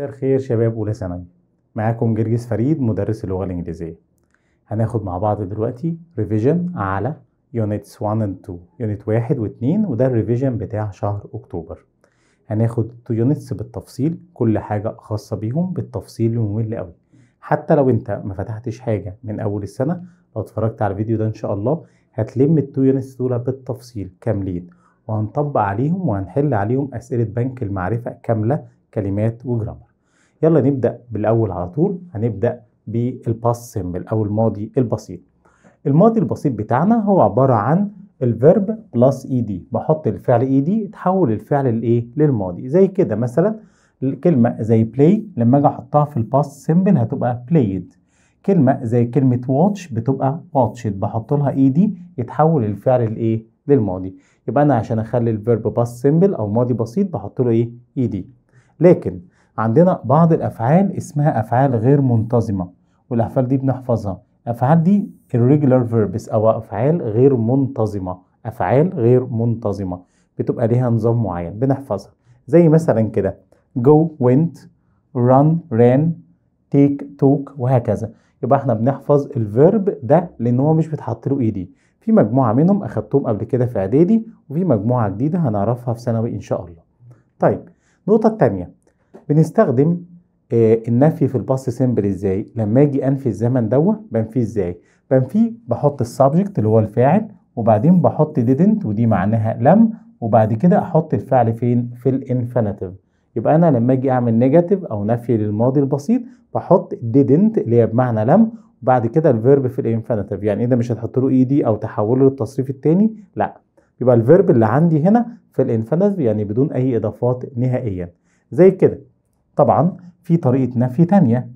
مساء الخير شباب أولى ثانوي معاكم جرجس فريد مدرس اللغة الإنجليزية هناخد مع بعض دلوقتي ريفيجن على يونتس 1 اند 2 يونت 1 و2 وده الريفيجن بتاع شهر أكتوبر هناخد التو يونتس بالتفصيل كل حاجة خاصة بيهم بالتفصيل الممل قوي حتى لو انت ما فتحتش حاجة من أول السنة لو اتفرجت على الفيديو ده إن شاء الله هتلم التو يونتس دول بالتفصيل كاملين وهنطبق عليهم وهنحل عليهم أسئلة بنك المعرفة كاملة كلمات وجرامر يلا نبدأ بالأول على طول هنبدأ بالباس سيمبل أو الماضي البسيط الماضي البسيط بتاعنا هو عبارة عن الفيرب بلس اي دي بحط الفعل اي دي تحول الفعل لايه للماضي زي كده مثلا كلمة زي بلاي لما اجي احطها في الباس سيمبل هتبقى بلايد كلمة زي كلمة واتش بتبقى واتشد بحط لها اي دي يتحول الفعل لايه للماضي يبقى انا عشان اخلي الفيرب باس سيمبل او ماضي بسيط بحط له ايه اي دي لكن عندنا بعض الافعال اسمها افعال غير منتظمه والافعال دي بنحفظها الافعال دي irregular verbs او افعال غير منتظمه افعال غير منتظمه بتبقى ليها نظام معين بنحفظها زي مثلا كده go went run ran take took وهكذا يبقى احنا بنحفظ الفيرب ده لان هو مش بيتحط له ايدي في مجموعه منهم اخدتهم قبل كده في اعدادي وفي مجموعه جديده هنعرفها في ثانوي ان شاء الله طيب النقطه الثانيه بنستخدم آه النفي في الباست سيمبل ازاي لما اجي انفي الزمن دوت بنفيه ازاي بنفيه بحط السبجكت اللي هو الفاعل وبعدين بحط didn't ودي معناها لم وبعد كده احط الفعل فين في الانفينيتيف يبقى انا لما اجي اعمل نيجاتيف او نفي للماضي البسيط بحط didn't اللي هي بمعنى لم وبعد كده الفيرب في الانفينيتيف يعني ايه ده مش هتحط له اي e دي او تحوله للتصريف الثاني لا يبقى الفيرب اللي عندي هنا في الانفينيتيف يعني بدون اي اضافات نهائيا زي كده طبعا في طريقة نفي ثانيه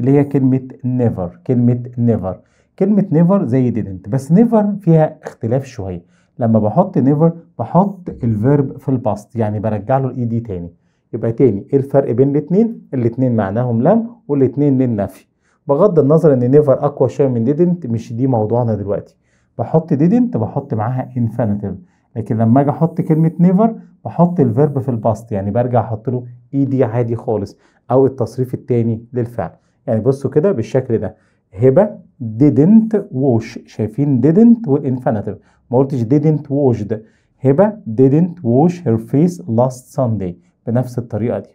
اللي هي كلمة نيفر كلمة نيفر كلمة نيفر زي didn't بس نيفر فيها اختلاف شوية لما بحط نيفر بحط الفيرب في الباست يعني برجع له الاي دي تاني يبقى تاني ايه الفرق بين الاثنين الاثنين معناهم لم والاثنين للنفي بغض النظر ان نيفر اقوى شوية من didn't مش دي موضوعنا دلوقتي بحط didn't بحط معاها infinitive لكن لما اجي احط كلمه نيفر بحط الفيرب في الباست يعني برجع احط له اي دي عادي خالص او التصريف الثاني للفعل يعني بصوا كده بالشكل ده هبه didn't wash شايفين didn't والانفينيتيف ما قلتش didn't washed هبه didn't wash her face last Sunday بنفس الطريقه دي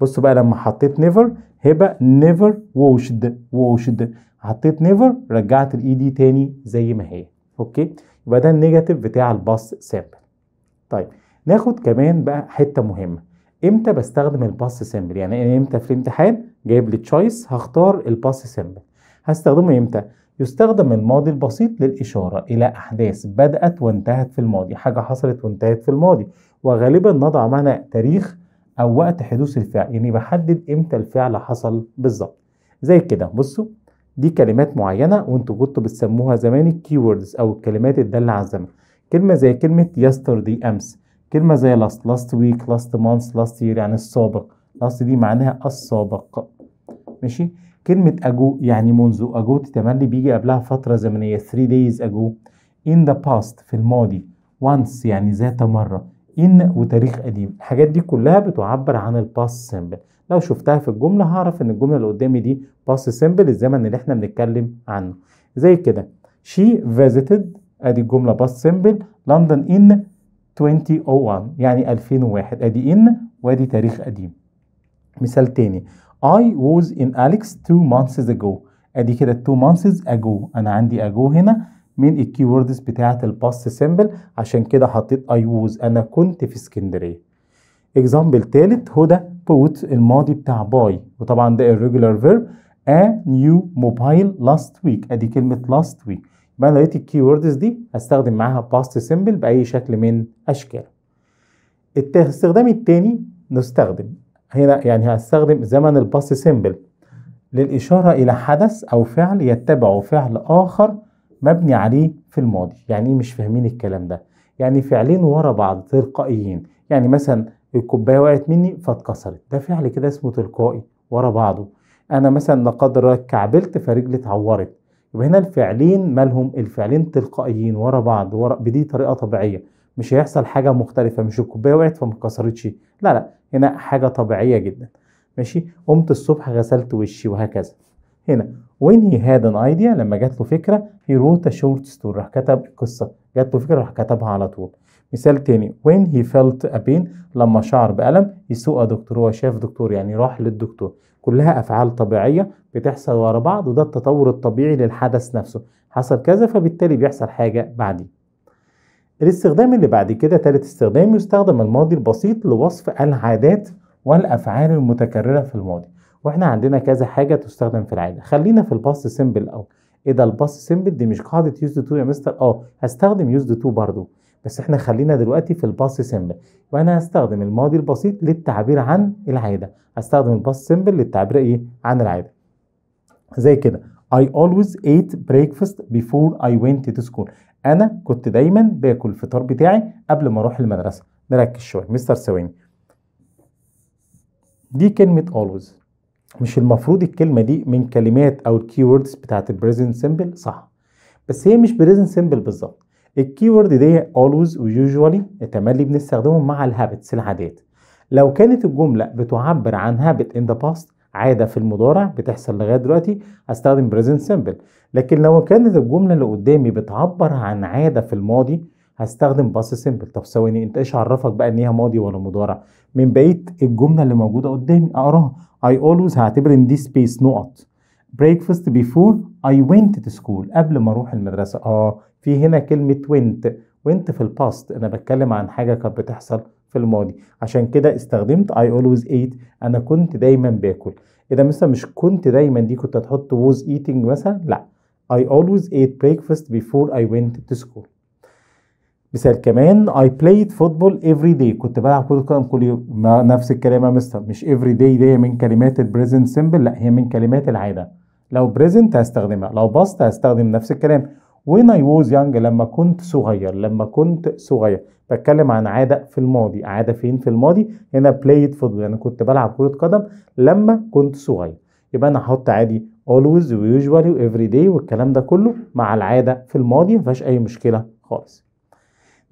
بصوا بقى لما حطيت نيفر هبه نيفر washed washed حطيت نيفر رجعت الاي دي تاني زي ما هي اوكي يبقى ده النيجاتيف بتاع الباس سامبل طيب ناخد كمان بقى حته مهمه امتى بستخدم الباس سامبل يعني انا امتى في الامتحان جايب لي تشويس هختار الباس سامبل هستخدمه امتى يستخدم الماضي البسيط للإشارة إلى أحداث بدأت وانتهت في الماضي حاجة حصلت وانتهت في الماضي وغالبا نضع معنا تاريخ أو وقت حدوث الفعل يعني بحدد إمتى الفعل حصل بالظبط زي كده بصوا دي كلمات معينه وانتوا كنتوا بتسموها زمان الكيوردز او الكلمات الداله على الزمن كلمه زي كلمه يستردي امس كلمه زي لاست لاست ويك لاست مانث لاست يير يعني السابق لاست دي معناها السابق ماشي كلمه اجو يعني منذ اجو تتملي بيجي قبلها فتره زمنيه 3 دايز اجو in the past في الماضي once يعني ذات مره in وتاريخ قديم الحاجات دي كلها بتعبر عن الباست سيمبل لو شفتها في الجمله هعرف ان الجمله اللي قدامي دي باست سيمبل الزمن اللي احنا بنتكلم عنه زي كده she visited ادي الجمله باست سيمبل لندن ان 2001 يعني 2001 ادي ان وادي تاريخ قديم مثال تاني I was in Alex two months ago ادي كده two months ago انا عندي ago هنا من الكيوردز بتاعه الباست سيمبل عشان كده حطيت I was انا كنت في اسكندريه اكزامبل تالت هدى بوت الماضي بتاع باي وطبعا ده الريجولار فيرب a new mobile last week ادي كلمه last week يبقى انا لقيت ووردز دي هستخدم معاها past simple باي شكل من اشكاله الاستخدام التاني نستخدم هنا يعني هستخدم زمن الباست سيمبل للإشارة إلى حدث أو فعل يتبع فعل آخر مبني عليه في الماضي يعني إيه مش فاهمين الكلام ده يعني فعلين ورا بعض تلقائيين يعني مثلا الكوبايه وقعت مني فاتكسرت ده فعل كده اسمه تلقائي ورا بعضه انا مثلا لا قدر كعبلت فرجلي اتعورت يبقى هنا الفعلين مالهم الفعلين تلقائيين ورا بعض ورا بدي طريقه طبيعيه مش هيحصل حاجه مختلفه مش الكوبايه وقعت فما اتكسرتش لا لا هنا حاجه طبيعيه جدا ماشي قمت الصبح غسلت وشي وهكذا هنا وين هي هاد ان ايديا لما جات له فكره هي روت شورت ستوري راح كتب قصه جات له فكره راح كتبها على طول مثال تاني when he felt a pain لما شعر بألم يسوق دكتور هو شاف دكتور يعني راح للدكتور كلها أفعال طبيعية بتحصل ورا بعض وده التطور الطبيعي للحدث نفسه حصل كذا فبالتالي بيحصل حاجة بعدي الاستخدام اللي بعد كده تالت استخدام يستخدم الماضي البسيط لوصف العادات والأفعال المتكررة في الماضي واحنا عندنا كذا حاجة تستخدم في العادة خلينا في الباست سيمبل أو ايه ده الباست سيمبل دي مش قاعدة يوزد تو يا مستر اه هستخدم يوزد تو برضو بس احنا خلينا دلوقتي في الباس سيمبل وانا هستخدم الماضي البسيط للتعبير عن العاده هستخدم الباس سيمبل للتعبير ايه عن العاده زي كده I always ate breakfast before I went to school انا كنت دايما باكل الفطار بتاعي قبل ما اروح المدرسه نركز شويه مستر ثواني دي كلمه always مش المفروض الكلمه دي من كلمات او الكيوردز بتاعت البريزنت سيمبل صح بس هي مش بريزنت سيمبل بالظبط الكيورد دي always ويوجوالي التملي بنستخدمهم مع الهابتس العادات لو كانت الجملة بتعبر عن هابت in the past عادة في المضارع بتحصل لغاية دلوقتي هستخدم present simple لكن لو كانت الجملة اللي قدامي بتعبر عن عادة في الماضي هستخدم باس simple طب ثواني انت ايش عرفك بقى ان هي ماضي ولا مضارع من بقيه الجمله اللي موجوده قدامي اقراها اي اولويز هعتبر ان دي سبيس نقط breakfast before I went to school قبل ما اروح المدرسه اه في هنا كلمة went went في الباست أنا بتكلم عن حاجة كانت بتحصل في الماضي عشان كده استخدمت I always ate أنا كنت دايما باكل إذا مثلا مش كنت دايما دي كنت هتحط was eating مثلا لأ I always ate breakfast before I went to school مثال كمان I played football every day كنت بلعب كرة قدم كل يوم نفس الكلام يا مستر مش every day دي من كلمات present simple لا هي من كلمات العادة لو present هستخدمها لو past هستخدم نفس الكلام when I was young لما كنت صغير لما كنت صغير بتكلم عن عادة في الماضي عادة فين في الماضي هنا played football يعني كنت بلعب كرة قدم لما كنت صغير يبقى أنا هحط عادي always ويوجوالي وافري داي day والكلام ده كله مع العادة في الماضي مفيهاش أي مشكلة خالص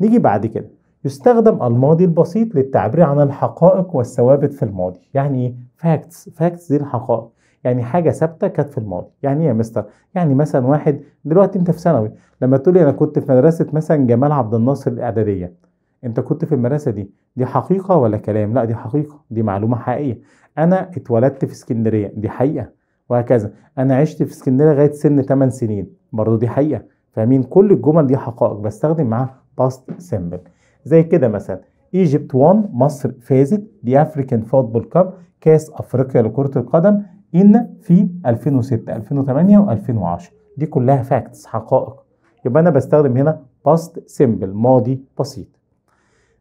نيجي بعد كده يستخدم الماضي البسيط للتعبير عن الحقائق والثوابت في الماضي يعني ايه facts facts دي الحقائق يعني حاجه ثابته كانت في الماضي يعني ايه يا مستر يعني مثلا واحد دلوقتي انت في ثانوي لما تقول لي انا كنت في مدرسه مثلا جمال عبد الناصر الاعداديه انت كنت في المدرسه دي دي حقيقه ولا كلام لا دي حقيقه دي معلومه حقيقيه انا اتولدت في اسكندريه دي حقيقه وهكذا انا عشت في اسكندريه لغايه سن 8 سنين برضه دي حقيقه فاهمين كل الجمل دي حقائق بستخدم معاها باست سيمبل زي كده مثلا ايجيبت وان مصر فازت دي افريكان فوتبول كاب كاس افريقيا لكره القدم إن في 2006 2008 و2010 دي كلها فاكتس حقائق يبقى أنا بستخدم هنا باست سيمبل ماضي بسيط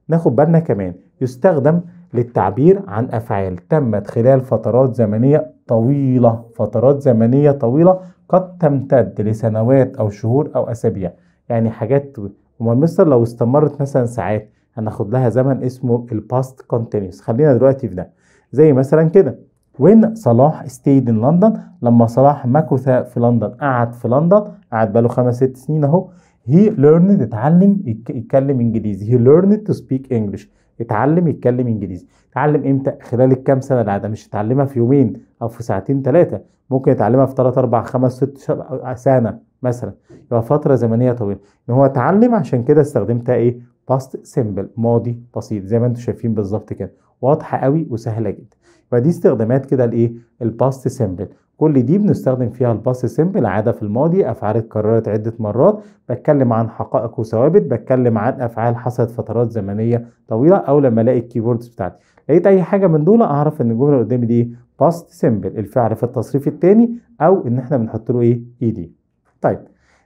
ناخد بالنا كمان يستخدم للتعبير عن أفعال تمت خلال فترات زمنية طويلة فترات زمنية طويلة قد تمتد لسنوات أو شهور أو أسابيع يعني حاجات أمال مصر لو استمرت مثلا ساعات هناخد لها زمن اسمه الباست كونتينيوس خلينا دلوقتي في ده زي مثلا كده وين صلاح ستيد ان لندن لما صلاح مكث في لندن قعد في لندن قعد بقاله خمس ست سنين اهو هي ليرند اتعلم يتكلم انجليزي هي ليرند تو سبيك انجلش اتعلم يتكلم انجليزي اتعلم امتى خلال الكام سنه اللي قاعده مش اتعلمها في يومين او في ساعتين ثلاثه ممكن يتعلمها في 3 4 5 6 سنه مثلا يبقى فتره زمنيه طويله ان هو اتعلم عشان كده استخدمتها ايه باست سيمبل ماضي بسيط زي ما انتم شايفين بالظبط كده واضحه قوي وسهله جدا فدي استخدامات كده لايه الباست سيمبل كل دي بنستخدم فيها الباست سيمبل عاده في الماضي افعال اتكررت عده مرات بتكلم عن حقائق وثوابت بتكلم عن افعال حصلت فترات زمنيه طويله او لما الاقي الكيبوردز بتاعتي لقيت اي حاجه من دول اعرف ان الجمله اللي قدامي دي باست سيمبل الفعل في التصريف الثاني او ان احنا بنحط له ايه اي دي طيب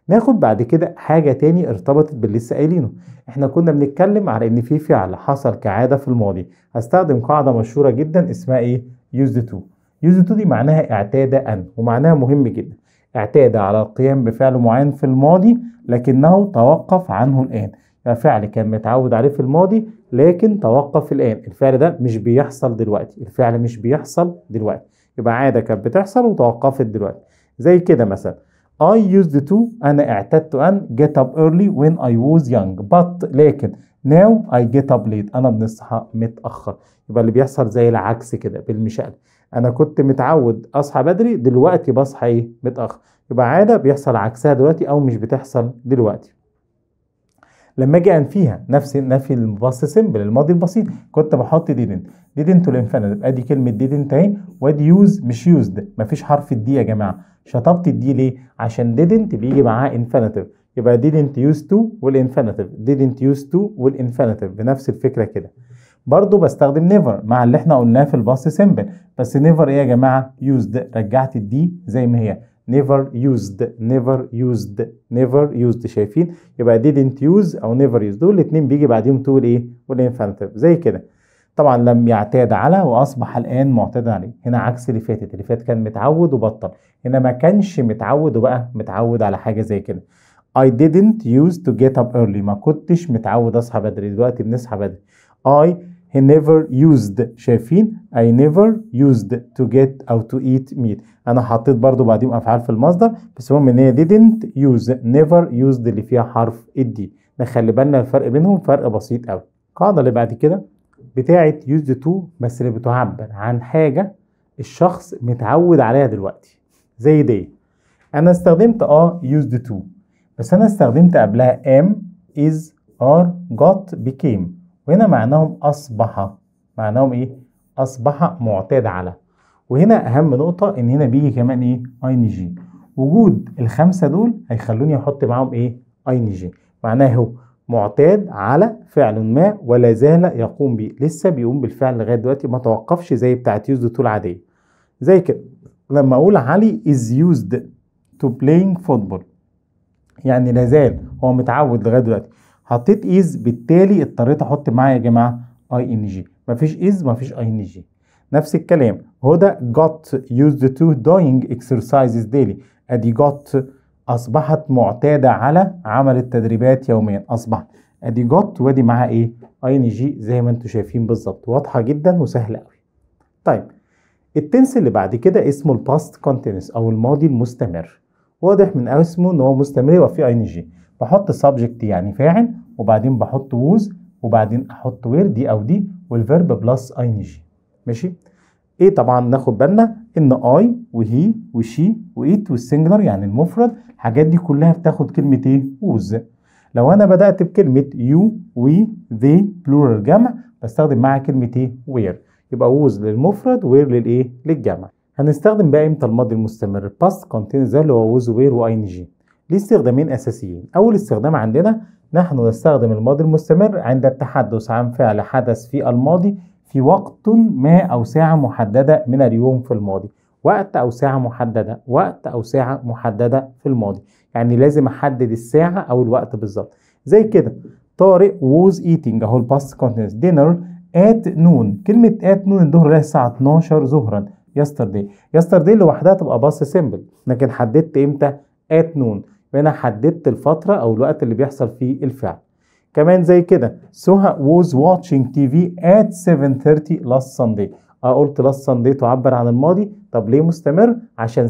ناخد بعد كده حاجة تاني ارتبطت باللي لسه قايلينه احنا كنا بنتكلم على ان في فعل حصل كعادة في الماضي هستخدم قاعدة مشهورة جدا اسمها ايه يوزد تو، يوزد تو دي معناها اعتاد ان ومعناها مهم جدا اعتاد على القيام بفعل معين في الماضي لكنه توقف عنه الان يعني فعل كان متعود عليه في الماضي لكن توقف الان الفعل ده مش بيحصل دلوقتي الفعل مش بيحصل دلوقتي يبقى عادة كانت بتحصل وتوقفت دلوقتي زي كده مثلا I used to أنا اعتدت أن get up early when I was young but لكن now I get up late أنا بنصحى متأخر يبقى اللي بيحصل زي العكس كده بالمثال أنا كنت متعود أصحى بدري دلوقتي بصحى إيه متأخر يبقى عادة بيحصل عكسها دلوقتي أو مش بتحصل دلوقتي لما اجي انفيها نفس نفي الباست سمبل الماضي البسيط كنت بحط ديدنت ديدنت يبقى ادي كلمه ديدنت اهي وادي يوز مش يوزد مفيش حرف الدي يا جماعه شطبت الدي ليه عشان ديدنت بيجي معاه انفينيتيف يبقى didn't use to والانفينيتيف didn't use to والانفينيتيف بنفس الفكره كده برضه بستخدم نيفر مع اللي احنا قلناه في الباست سمبل بس نيفر ايه يا جماعه يوزد رجعت الدي زي ما هي never used never used never used شايفين يبقى didn't use او never used دول الاثنين بيجي بعديهم تقول ايه والانفنتيف زي كده طبعا لم يعتاد على واصبح الان معتاد عليه هنا عكس اللي فاتت اللي فات كان متعود وبطل هنا ما كانش متعود وبقى متعود على حاجه زي كده I didn't use to get up early ما كنتش متعود اصحى بدري دلوقتي بنصحى بدري I he never used شايفين I never used to get أو to eat meat أنا حطيت برضو بعديهم أفعال في المصدر بس المهم إن هي didn't use never used اللي فيها حرف الدي نخلي بالنا الفرق بينهم فرق بسيط أوي القاعدة اللي بعد كده بتاعة used to بس اللي بتعبر عن حاجة الشخص متعود عليها دلوقتي زي دي أنا استخدمت أه used to بس أنا استخدمت قبلها am is are got became وهنا معناهم أصبح معناهم إيه؟ أصبح معتاد على وهنا أهم نقطة إن هنا بيجي كمان إيه؟ أين جي وجود الخمسة دول هيخلوني أحط معاهم إيه؟ أين جي معناه معتاد على فعل ما ولا زال يقوم به لسه بيقوم بالفعل لغاية دلوقتي ما توقفش زي بتاعة يوزد طول عادية زي كده لما أقول علي is used to playing football يعني لا زال هو متعود لغاية دلوقتي حطيت إيز بالتالي اضطريت احط معاه يا جماعه اي ان جي مفيش إيز مفيش اي ان جي نفس الكلام هدى got used to doing exercises daily ادي got اصبحت معتاده على عمل التدريبات يوميا اصبحت ادي got وادي معاها ايه اي ان جي زي ما انتم شايفين بالظبط واضحه جدا وسهله قوي طيب التنس اللي بعد كده اسمه الباست كونتينس او الماضي المستمر واضح من اسمه ان هو مستمر يبقى فيه اي ان جي بحط subject يعني فاعل وبعدين بحط was وبعدين احط where دي او دي والفيرب بلس اي جي ماشي ايه طبعا ناخد بالنا ان اي وهي وشي وايت والسنجلر يعني المفرد الحاجات دي كلها بتاخد كلمه ايه ووز لو انا بدات بكلمه يو وي ذي بلورال جمع بستخدم معاها كلمه ايه وير يبقى ووز للمفرد وير للايه للجمع هنستخدم بقى امتى الماضي المستمر past continuous ده اللي هو ووز وير واين جي لاستخدامين أساسيين أول استخدام عندنا نحن نستخدم الماضي المستمر عند التحدث عن فعل حدث في الماضي في وقت ما أو ساعة محددة من اليوم في الماضي وقت أو ساعة محددة وقت أو ساعة محددة في الماضي يعني لازم أحدد الساعة أو الوقت بالظبط زي كده طارق was eating أهو الباست كونتينس دينر at noon كلمة at noon الظهر لها الساعة 12 ظهرا يستر yesterday لوحدها تبقى باست سيمبل لكن حددت إمتى at noon فانا حددت الفتره او الوقت اللي بيحصل فيه الفعل كمان زي كده سهى was watching TV at 7:30 last Sunday اه قلت last Sunday تعبر عن الماضي طب ليه مستمر عشان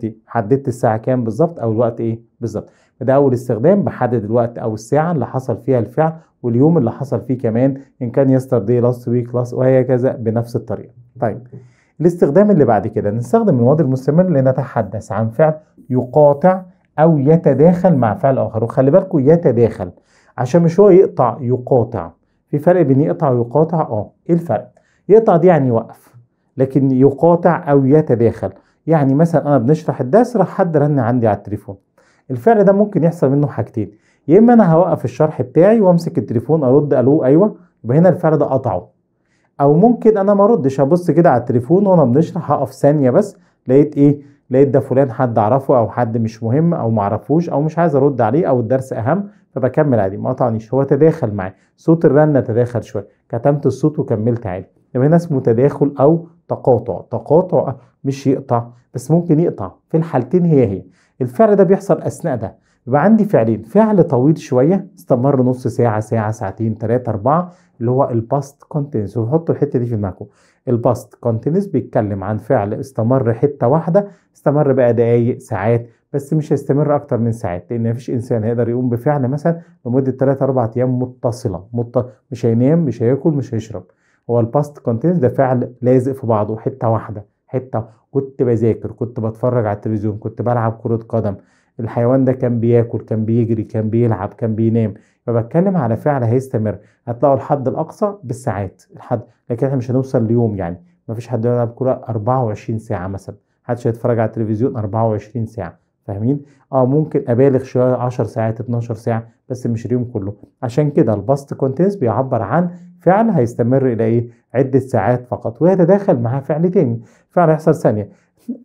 7:30 حددت الساعه كام بالظبط او الوقت ايه بالظبط ده اول استخدام بحدد الوقت او الساعه اللي حصل فيها الفعل واليوم اللي حصل فيه كمان ان كان yesterday last week last وهكذا بنفس الطريقه طيب الاستخدام اللي بعد كده نستخدم الماضي المستمر لنتحدث عن فعل يقاطع او يتداخل مع فعل اخر وخلي بالكم يتداخل عشان مش هو يقطع يقاطع في فرق بين يقطع ويقاطع اه ايه الفرق يقطع دي يعني يوقف لكن يقاطع او يتداخل يعني مثلا انا بنشرح الدرس راح حد رن عندي على التليفون الفعل ده ممكن يحصل منه حاجتين يا اما انا هوقف الشرح بتاعي وامسك التليفون ارد الو ايوه يبقى هنا الفعل ده قطعه او ممكن انا ما اردش ابص كده على التليفون وانا بنشرح هقف ثانيه بس لقيت ايه لقيت ده فلان حد اعرفه او حد مش مهم او معرفوش او مش عايز ارد عليه او الدرس اهم فبكمل عادي ما قطعنيش هو تداخل معايا صوت الرنه تداخل شويه كتمت الصوت وكملت عادي يبقى هنا اسمه تداخل او تقاطع تقاطع مش يقطع بس ممكن يقطع في الحالتين هي هي الفعل ده بيحصل اثناء ده يبقى عندي فعلين فعل طويل شويه استمر نص ساعه ساعه ساعتين ثلاثه اربعه اللي هو الباست كونتينس وحطوا الحته دي في دماغكم الباست كونتينوس بيتكلم عن فعل استمر حته واحده استمر بقى دقائق ساعات بس مش هيستمر اكتر من ساعات لان مفيش انسان هيقدر يقوم بفعل مثلا لمده 3 4 ايام متصله مت... مش هينام مش هياكل مش هيشرب هو الباست كونتينوس ده فعل لازق في بعضه حته واحده حته كنت بذاكر كنت بتفرج على التلفزيون كنت بلعب كره قدم الحيوان ده كان بياكل كان بيجري كان بيلعب كان بينام فبتكلم على فعل هيستمر هتلاقوا الحد الاقصى بالساعات الحد لكن احنا مش هنوصل ليوم يعني مفيش حد يلعب كوره 24 ساعه مثلا محدش هيتفرج على التلفزيون 24 ساعه فاهمين اه ممكن ابالغ شويه 10 ساعات 12 ساعه بس مش اليوم كله عشان كده الباست كونتينس بيعبر عن فعل هيستمر الى ايه عده ساعات فقط ويتداخل معاه فعل تاني فعل هيحصل ثانيه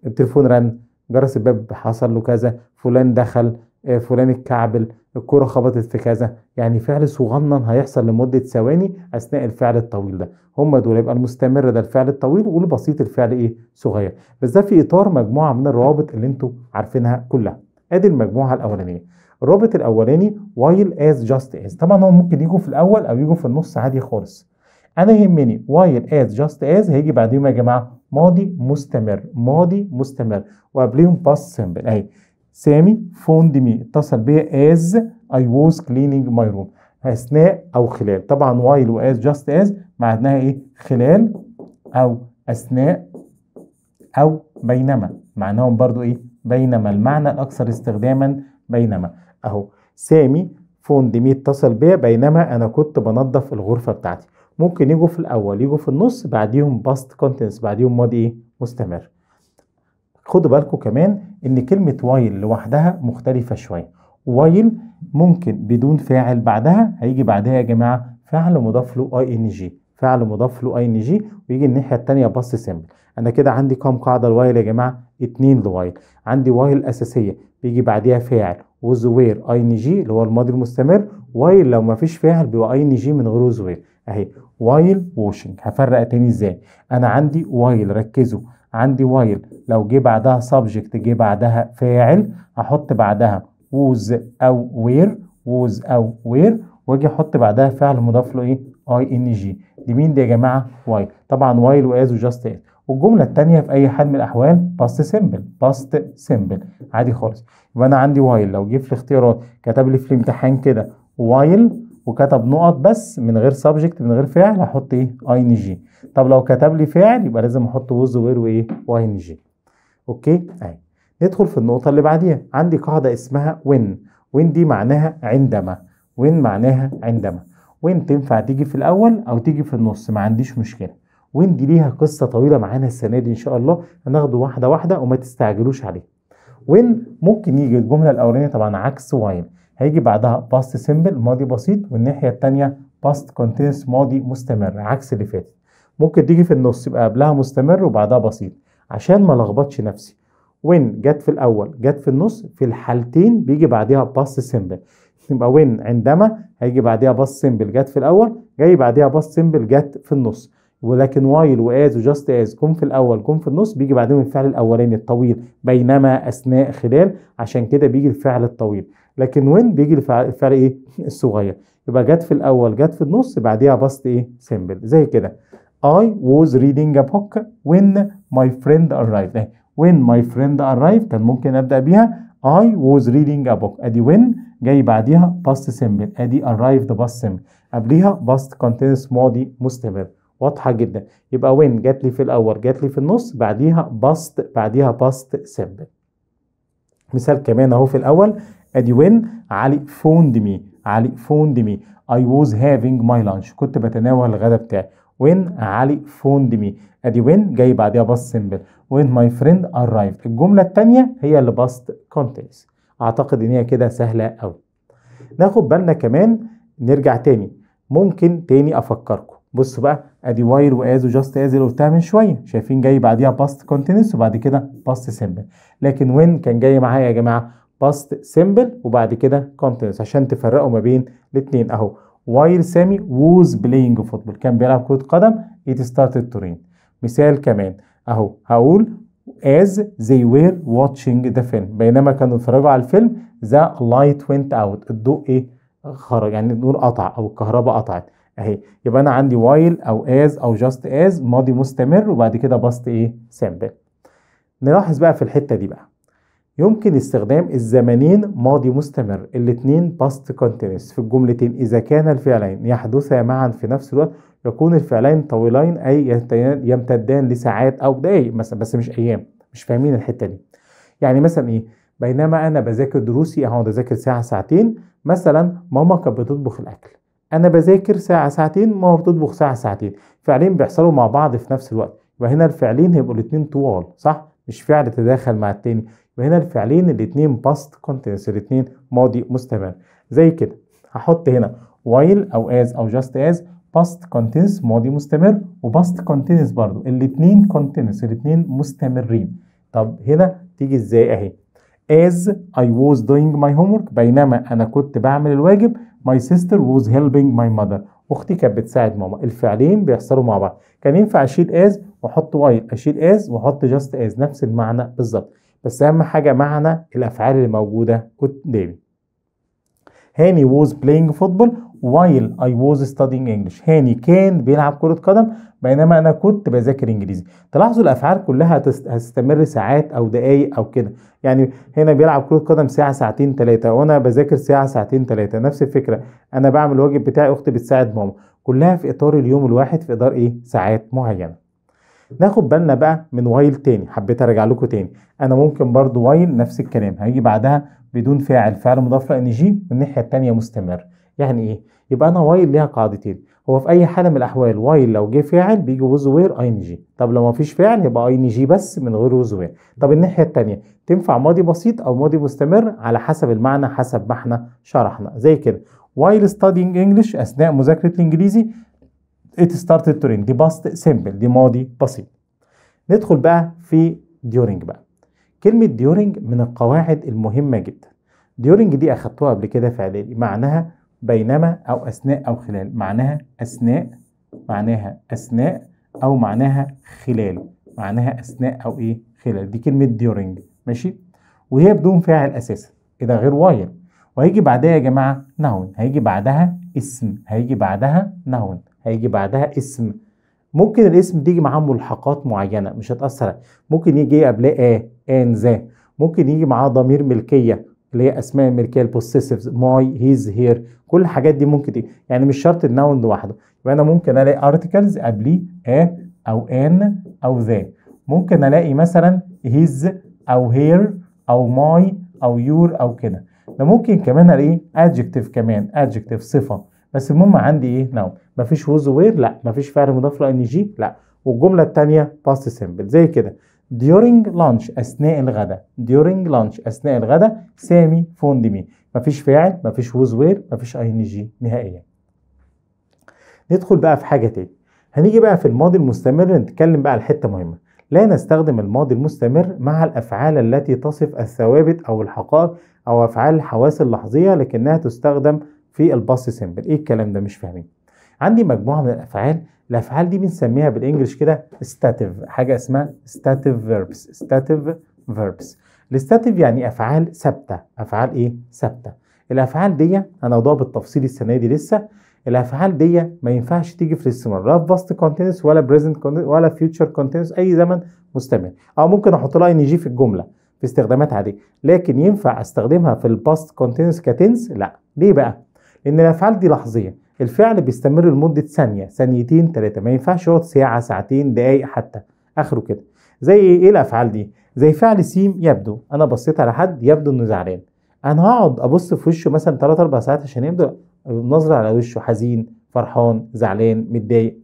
التليفون رن جرس الباب حصل له كذا فلان دخل آه، فلان اتكعبل الكرة خبطت في كذا يعني فعل صغنن هيحصل لمدة ثواني أثناء الفعل الطويل ده هما دول يبقى المستمر ده الفعل الطويل والبسيط الفعل إيه صغير بس ده في إطار مجموعة من الروابط اللي أنتوا عارفينها كلها أدي المجموعة الأولانية الرابط الأولاني while as just as طبعا هو ممكن يجوا في الأول أو يجوا في النص عادي خالص أنا يهمني while as just as هيجي بعديهم يا جماعة ماضي مستمر ماضي مستمر وقبليهم past simple أهي سامي فوند مي اتصل بيا از اي ووز كليننج ماي روم اثناء او خلال طبعا وايل واز جاست از معناها ايه خلال او اثناء او بينما معناهم برضو ايه بينما المعنى الاكثر استخداما بينما اهو سامي فوند مي اتصل بيا بينما انا كنت بنظف الغرفه بتاعتي ممكن يجوا في الاول يجوا في النص بعديهم باست كونتنس بعديهم ماضي ايه مستمر خدوا بالكم كمان ان كلمه وايل لوحدها مختلفه شويه وايل ممكن بدون فاعل بعدها هيجي بعدها يا جماعه فعل مضاف له اي ان جي فعل مضاف له اي ان جي ويجي الناحيه الثانيه بس سمبل انا كده عندي كام قاعده الوايل يا جماعه اتنين لوايل عندي وايل اساسيه بيجي بعديها فاعل وزوير اي ان جي اللي هو الماضي المستمر وايل لو ما فيش فاعل بيبقى اي ان جي من غير زوير اهي وايل ووشنج هفرق تاني ازاي انا عندي وايل ركزوا عندي وايل لو جه بعدها سبجكت جه بعدها فاعل هحط بعدها ووز أو وير ووز أو وير واجي احط بعدها فعل مضاف له ايه اي ان جي دي مين دي يا جماعه واي طبعا وايل واز وجاست از والجمله الثانيه في اي حال من الاحوال باست سيمبل باست سيمبل عادي خالص يبقى انا عندي وايل لو جه في الاختيارات كتب لي في الامتحان كده وايل وكتب نقط بس من غير سبجكت من غير فعل هحط ايه اي ان جي طب لو كتب لي فعل يبقى لازم احط ووز وير وايه واي ان جي اوكي اهي ندخل في النقطه اللي بعديها عندي قاعده اسمها وين وين دي معناها عندما وين معناها عندما وين تنفع تيجي في الاول او تيجي في النص ما عنديش مشكله وين دي ليها قصه طويله معانا السنه دي ان شاء الله هناخده واحده واحده وما تستعجلوش عليه وين ممكن يجي الجمله الاولانيه طبعا عكس وين هيجي بعدها باست سيمبل ماضي بسيط والناحيه الثانيه باست كونتينس ماضي مستمر عكس اللي فات ممكن تيجي في النص يبقى قبلها مستمر وبعدها بسيط عشان ما لخبطش نفسي وين جت في الاول جت في النص في الحالتين بيجي بعديها باس سيمبل يبقى وين عندما هيجي بعديها باس سيمبل جت في الاول جاي بعديها باس سيمبل جت في النص ولكن وايل واز وجاست از كون في الاول كون في النص بيجي بعدهم الفعل الاولاني الطويل بينما اثناء خلال عشان كده بيجي الفعل الطويل لكن وين بيجي الفعل ايه الصغير يبقى جت في الاول جت في النص بعديها باست ايه سيمبل زي كده I was reading a book when my friend arrived أهي eh, when my friend arrived كان ممكن أبدأ بيها I was reading a book أدي when جاي بعديها past simple أدي arrived past simple قبليها past continuous ماضي مستمر واضحة جدا يبقى when جات لي في الأول جات لي في النص بعديها past بعديها past simple مثال كمان أهو في الأول أدي when علي فوند مي علي فوند مي I was having my lunch كنت بتناول الغداء بتاعي وين علي فوند مي ادي وين جاي بعديها باست سيمبل وين ماي فريند ارايفد الجمله الثانيه هي اللي باست كونتينس اعتقد ان هي كده سهله قوي ناخد بالنا كمان نرجع تاني ممكن تاني افكركم بصوا بقى ادي واير واز وجاست از اللي قلتها من شويه شايفين جاي بعديها باست كونتينس وبعد كده باست سيمبل لكن وين كان جاي معايا يا جماعه باست سيمبل وبعد كده كونتينس عشان تفرقوا ما بين الاثنين اهو وايل سامي ووز بلاينج فوتبول كان بيلعب كرة قدم it started to rain مثال كمان اهو هقول as they were watching the film بينما كانوا بيتفرجوا على الفيلم the light went out الضوء ايه خرج يعني النور قطع او الكهرباء قطعت اهي يبقى انا عندي while او as او just as ماضي مستمر وبعد كده باست ايه سامبل نلاحظ بقى في الحته دي بقى يمكن استخدام الزمنين ماضي مستمر الاثنين past continuous في الجملتين إذا كان الفعلين يحدثا معا في نفس الوقت يكون الفعلين طويلين أي يمتدان لساعات أو دقايق مثلا بس مش أيام مش فاهمين الحتة دي يعني مثلا إيه بينما أنا بذاكر دروسي أقعد أذاكر ساعة ساعتين مثلا ماما كانت بتطبخ الأكل أنا بذاكر ساعة ساعتين ماما بتطبخ ساعة ساعتين فعلين بيحصلوا مع بعض في نفس الوقت وهنا الفعلين هيبقوا الاثنين طوال صح مش فعل تداخل مع التاني وهنا الفعلين الاثنين باست كونتينس الاثنين ماضي مستمر زي كده هحط هنا while او as او just as باست كونتينس ماضي مستمر وباست كونتينس برضو الاثنين كونتينس الاثنين مستمرين طب هنا تيجي ازاي اهي as I was doing my homework بينما أنا كنت بعمل الواجب my sister was helping my mother أختي كانت بتساعد ماما الفعلين بيحصلوا مع بعض كان ينفع أشيل as وأحط while أشيل as وأحط just as نفس المعنى بالظبط بس اهم حاجه معنى الافعال اللي موجوده قدامي هاني was playing football while I was studying English هاني كان بيلعب كرة قدم بينما أنا كنت بذاكر إنجليزي تلاحظوا الأفعال كلها هتستمر ساعات أو دقايق أو كده يعني هنا بيلعب كرة قدم ساعة ساعتين ثلاثة وأنا بذاكر ساعة ساعتين ثلاثة نفس الفكرة أنا بعمل الواجب بتاعي أختي بتساعد ماما كلها في إطار اليوم الواحد في إطار إيه ساعات معينة ناخد بالنا بقى من وايل تاني حبيت ارجع لكم تاني انا ممكن برضو وايل نفس الكلام هيجي بعدها بدون فاعل فعل مضاف لان جي والناحيه التانيه مستمر يعني ايه يبقى انا وايل ليها قاعدتين هو في اي حاله من الاحوال وايل لو جه فاعل بيجي ويز وير اي ان جي طب لو ما فيش فاعل يبقى اي ان جي بس من غير ويز وير طب الناحيه الثانيه تنفع ماضي بسيط او ماضي مستمر على حسب المعنى حسب ما احنا شرحنا زي كده وايل ستاديينج انجلش اثناء مذاكره الانجليزي it started to rain دي باست سيمبل دي ماضي بسيط ندخل بقى في during بقى كلمة during من القواعد المهمة جدا during دي أخدتوها قبل كده في إعدادي معناها بينما أو أثناء أو خلال معناها أثناء معناها أثناء أو معناها خلال معناها أثناء أو إيه خلال دي كلمة during ماشي وهي بدون فاعل أساسا إذا إيه غير واير وهيجي بعدها يا جماعة نون هيجي بعدها اسم هيجي بعدها نون هيجي بعدها اسم ممكن الاسم تيجي معاه ملحقات معينه مش هتاثر ممكن يجي قبلها ا ان ذا ممكن يجي معاه ضمير ملكيه اللي هي اسماء الملكيه البوسيسيفز ماي هيز هير كل الحاجات دي ممكن دي. يعني مش شرط الناون لوحده يبقى انا ممكن الاقي ارتكلز قبليه ا او ان او ذا ممكن الاقي مثلا هيز او هير او ماي او يور او كده ده ممكن كمان الاقي ادجكتيف كمان ادجكتيف صفه بس المهم عندي ايه ناو مفيش ووز وير لا مفيش فعل مضاف له ان جي لا والجمله الثانيه باست سمبل زي كده during lunch اثناء الغداء during lunch اثناء الغداء سامي فوند مي مفيش فاعل مفيش ووز وير مفيش اي ان جي نهائيا ندخل بقى في حاجه تاني هنيجي بقى في الماضي المستمر نتكلم بقى على حته مهمه لا نستخدم الماضي المستمر مع الافعال التي تصف الثوابت او الحقائق او افعال الحواس اللحظيه لكنها تستخدم في الباست سيمبل ايه الكلام ده مش فاهمين عندي مجموعه من الافعال الافعال دي بنسميها بالانجلش كده ستاتيف حاجه اسمها ستاتيف فيربس ستاتيف فيربس الستاتيف يعني افعال ثابته افعال ايه ثابته الافعال دي وضعها بالتفصيل السنه دي لسه الافعال دي ما ينفعش تيجي في الاستمرار لا في باست كونتينوس ولا بريزنت ولا فيوتشر كونتينوس اي زمن مستمر او ممكن احط لها ان جي في الجمله في استخدامات عاديه لكن ينفع استخدمها في الباست كونتينوس كتنس لا ليه بقى لان الافعال دي لحظيه الفعل بيستمر لمده ثانيه ثانيتين ثلاثه ما ينفعش يقعد ساعه ساعتين دقائق حتى اخره كده زي إيه؟, ايه الافعال دي زي فعل سيم يبدو انا بصيت على حد يبدو انه زعلان انا هقعد ابص في وشه مثلا 3 4 ساعات عشان يبدا نظرة على وشه حزين فرحان زعلان متضايق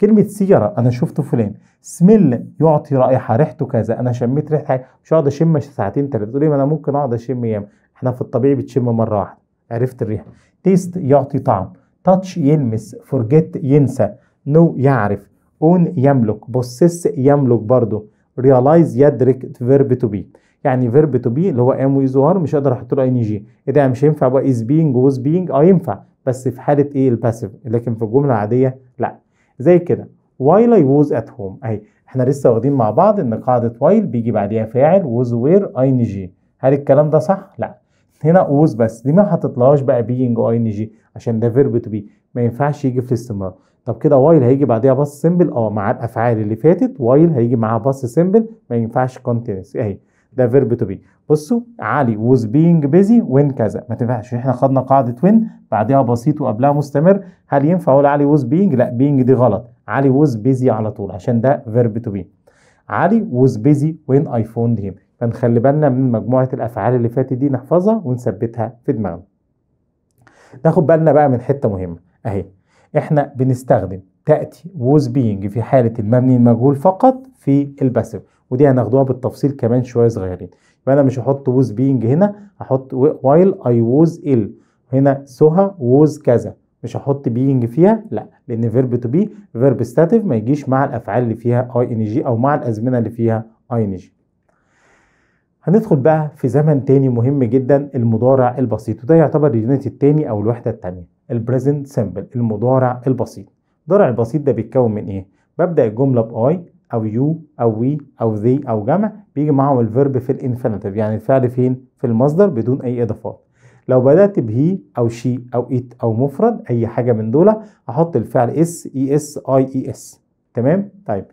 كلمة سيارة أنا شفت فلان سمل يعطي رائحة ريحته كذا أنا شميت ريحة حاجة مش هقعد أشم ساعتين تلاتة تقول لي ما أنا ممكن أقعد أشم أيام إحنا في الطبيعي بتشم مرة واحدة عرفت الريحة تيست يعطي طعم تاتش يلمس فورجيت ينسى نو يعرف اون يملك بوسس يملك برضه ريالايز يدرك فيرب تو بي يعني فيرب تو بي اللي هو ام ويز وار مش قادر احط له اي جي ايه ده مش هينفع بقى از بينج ووز بينج اه ينفع بس في حاله ايه الباسيف لكن في الجمله العاديه لا زي كده وايل اي ووز ات هوم اهي احنا لسه واخدين مع بعض ان قاعده وايل بيجي بعديها فاعل ووز وير اي جي هل الكلام ده صح؟ لا هنا اوز بس دي ما هتطلعش بقى بينج او ان جي عشان ده فيرب تو بي ما ينفعش يجي في الاستمرار طب كده وايل هيجي بعديها بس سيمبل اه مع الافعال اللي فاتت وايل هيجي معاها بس سيمبل ما ينفعش كونتينس اهي ده فيرب تو بي بصوا علي ووز بينج بيزي وين كذا ما تنفعش احنا خدنا قاعده وين بعدها بسيط وقبلها مستمر هل ينفع اقول علي ووز بينج لا بينج دي غلط علي ووز بيزي على طول عشان ده فيرب تو بي علي ووز بيزي وين اي فوند هيم فنخلي بالنا من مجموعه الافعال اللي فاتت دي نحفظها ونثبتها في دماغنا ناخد بالنا بقى من حته مهمه اهي احنا بنستخدم تاتي ووز بينج في حاله المبني المجهول فقط في الباسيف ودي هناخدوها بالتفصيل كمان شويه صغيرين يبقى انا مش هحط ووز بينج هنا هحط وايل اي ووز ال هنا سوها ووز كذا مش هحط بينج فيها لا لان فيرب تو بي فيرب ستاتيف ما يجيش مع الافعال اللي فيها اي ان جي او مع الازمنه اللي فيها اي ان جي هندخل بقى في زمن تاني مهم جدا المضارع البسيط وده يعتبر اليونت التاني او الوحده التانيه البريزنت سمبل المضارع البسيط المضارع البسيط ده بيتكون من ايه ببدا الجمله باي او يو او وي او ذي او جمع بيجي معاهم الفيرب في الانفينيتيف يعني الفعل فين في المصدر بدون اي اضافات لو بدات بهي او شي او ات او مفرد اي حاجه من دول هحط الفعل اس اي اس اي اي اس تمام طيب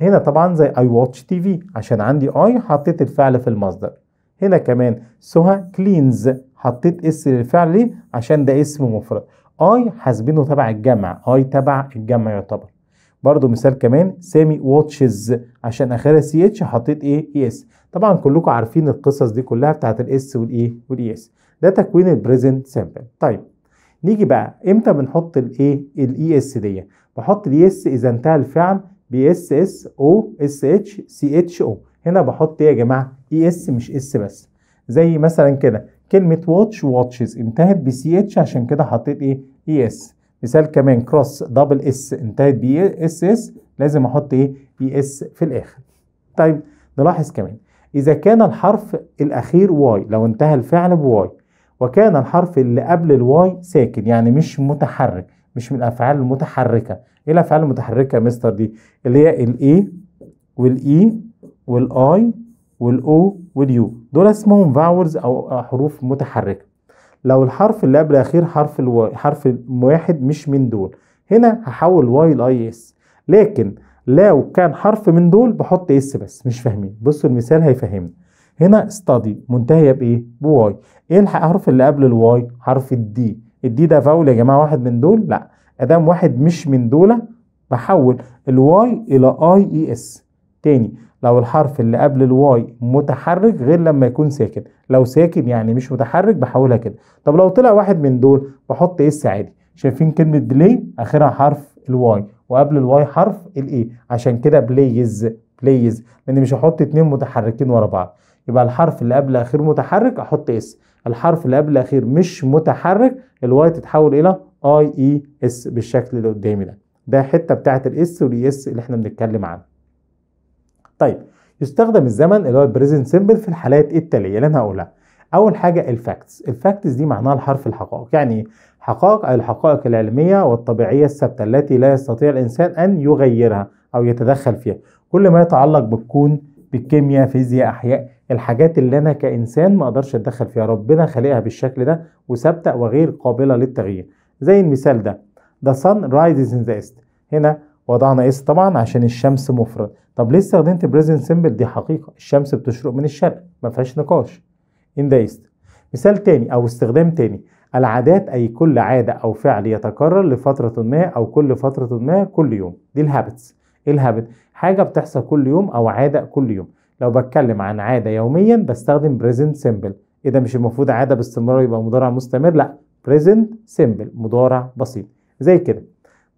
هنا طبعا زي اي واتش تي في عشان عندي اي حطيت الفعل في المصدر هنا كمان سهى كلينز حطيت اس للفعل ليه عشان ده اسم مفرد اي حاسبينه تبع الجمع اي تبع الجمع يعتبر برضو مثال كمان سامي واتشز عشان اخرها سي اتش حطيت ايه اي e اس طبعا كلكم عارفين القصص دي كلها بتاعت الاس والايه e والاي اس e ده تكوين البريزنت سامبل طيب نيجي بقى امتى بنحط الايه الاي اس دي بحط الاي اس اذا انتهى الفعل بي اس اس او اس اتش سي اتش او هنا بحط ايه يا جماعه اي اس مش اس بس زي مثلا كده كلمه واتش واتشز انتهت بسي اتش عشان كده حطيت ايه اي اس مثال كمان كروس دبل اس انتهت بي اس اس لازم احط ايه اي اس في الاخر طيب نلاحظ كمان اذا كان الحرف الاخير واي لو انتهى الفعل بواي وكان الحرف اللي قبل الواي ساكن يعني مش متحرك مش من الافعال المتحركه ايه الافعال المتحركه يا مستر دي اللي هي الاي e والاي e والاي والاو واليو دول اسمهم فاولز او حروف متحركه لو الحرف اللي قبل الاخير حرف الواي حرف واحد مش من دول هنا هحول واي لاي اس لكن لو كان حرف من دول بحط اس بس مش فاهمين بصوا المثال هيفهمنا هنا ستادي منتهيه بايه بواي ايه الحرف اللي قبل الواي حرف الدي الدي ده فاول يا جماعه واحد من دول لا ادام واحد مش من دول بحول الواي الى اي اي اس تاني لو الحرف اللي قبل الواي متحرك غير لما يكون ساكن لو ساكن يعني مش متحرك بحولها كده طب لو طلع واحد من دول بحط اس إيه عادي شايفين كلمه بلاي اخرها حرف الواي وقبل الواي حرف الاي عشان كده بلايز بلايز لان مش هحط اتنين متحركين ورا بعض يبقى الحرف اللي قبل اخير متحرك احط اس الحرف اللي قبل الاخير مش متحرك الواي تتحول الى اي اي اس بالشكل اللي قدامي ده ده حته بتاعه الاس والاي اس e اللي احنا بنتكلم عنها طيب يستخدم الزمن اللي هو البريزنت سيمبل في الحالات التاليه اللي انا هقولها اول حاجه الفاكتس الفاكتس دي معناها الحرف الحقائق يعني حقائق الحقائق العلميه والطبيعيه الثابته التي لا يستطيع الانسان ان يغيرها او يتدخل فيها كل ما يتعلق بالكون بالكيمياء فيزياء احياء الحاجات اللي انا كانسان ما اقدرش اتدخل فيها ربنا خالقها بالشكل ده وثابته وغير قابله للتغيير زي المثال ده The sun rises in the east هنا وضعنا اس طبعا عشان الشمس مفرد طب ليه استخدمت بريزنت سيمبل دي حقيقة الشمس بتشرق من الشرق ما فيهاش نقاش in the east مثال تاني او استخدام تاني العادات أي كل عادة أو فعل يتكرر لفترة ما أو كل فترة ما كل يوم دي الهابتس إيه الهابت؟ حاجة بتحصل كل يوم أو عادة كل يوم لو بتكلم عن عادة يوميا بستخدم بريزنت سيمبل إيه ده مش المفروض عادة باستمرار يبقى مضارع مستمر؟ لأ present simple مضارع بسيط زي كده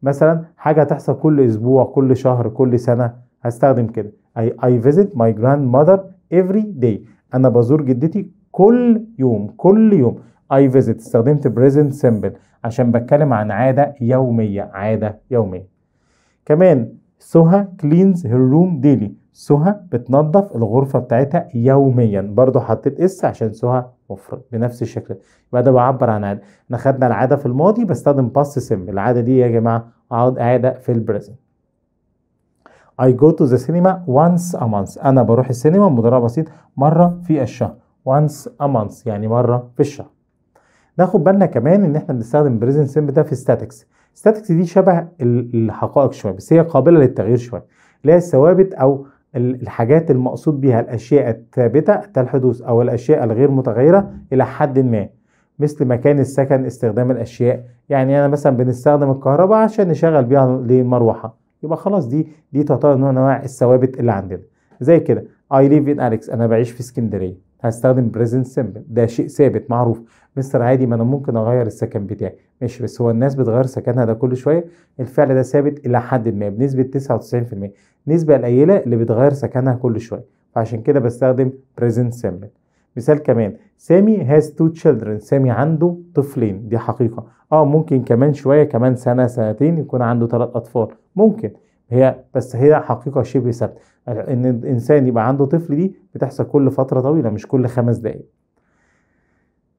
مثلا حاجه هتحصل كل اسبوع كل شهر كل سنه هستخدم كده I, I visit my grandmother every day انا بزور جدتي كل يوم كل يوم I visit استخدمت present simple عشان بتكلم عن عاده يوميه عاده يوميه كمان سهى كلينز هير روم ديلي سهى بتنظف الغرفه بتاعتها يوميا برضو حطيت اس عشان سهى مفرد بنفس الشكل يبقى ده بعبر عن عاده احنا خدنا العاده في الماضي بستخدم باست سم العاده دي يا جماعه عاده في البريزنت I go to the cinema once a month انا بروح السينما مضارع بسيط مره في الشهر once a month يعني مره في الشهر ناخد بالنا كمان ان احنا بنستخدم بريزن سيم ده في statics statics دي شبه الحقائق شويه بس هي قابله للتغيير شويه اللي هي الثوابت او الحاجات المقصود بها الأشياء الثابتة الحدوث أو الأشياء الغير متغيرة إلى حد ما مثل مكان السكن استخدام الأشياء يعني أنا مثلا بنستخدم الكهرباء عشان نشغل بيها للمروحة يبقى خلاص دي دي تعتبر نوع من أنواع الثوابت اللي عندنا زي كده I live in Alex أنا بعيش في اسكندرية هستخدم present simple ده شيء ثابت معروف مستر عادي ما انا ممكن اغير السكن بتاعي ماشي بس هو الناس بتغير سكنها ده كل شويه الفعل ده ثابت الى حد ما بنسبه 99% نسبه قليله اللي بتغير سكنها كل شويه فعشان كده بستخدم present simple مثال كمان سامي has two children سامي عنده طفلين دي حقيقة اه ممكن كمان شوية كمان سنة سنتين يكون عنده ثلاث أطفال ممكن هي بس هي حقيقة شبه ثابتة ان الإنسان يبقى عنده طفل دي بتحصل كل فترة طويلة مش كل خمس دقايق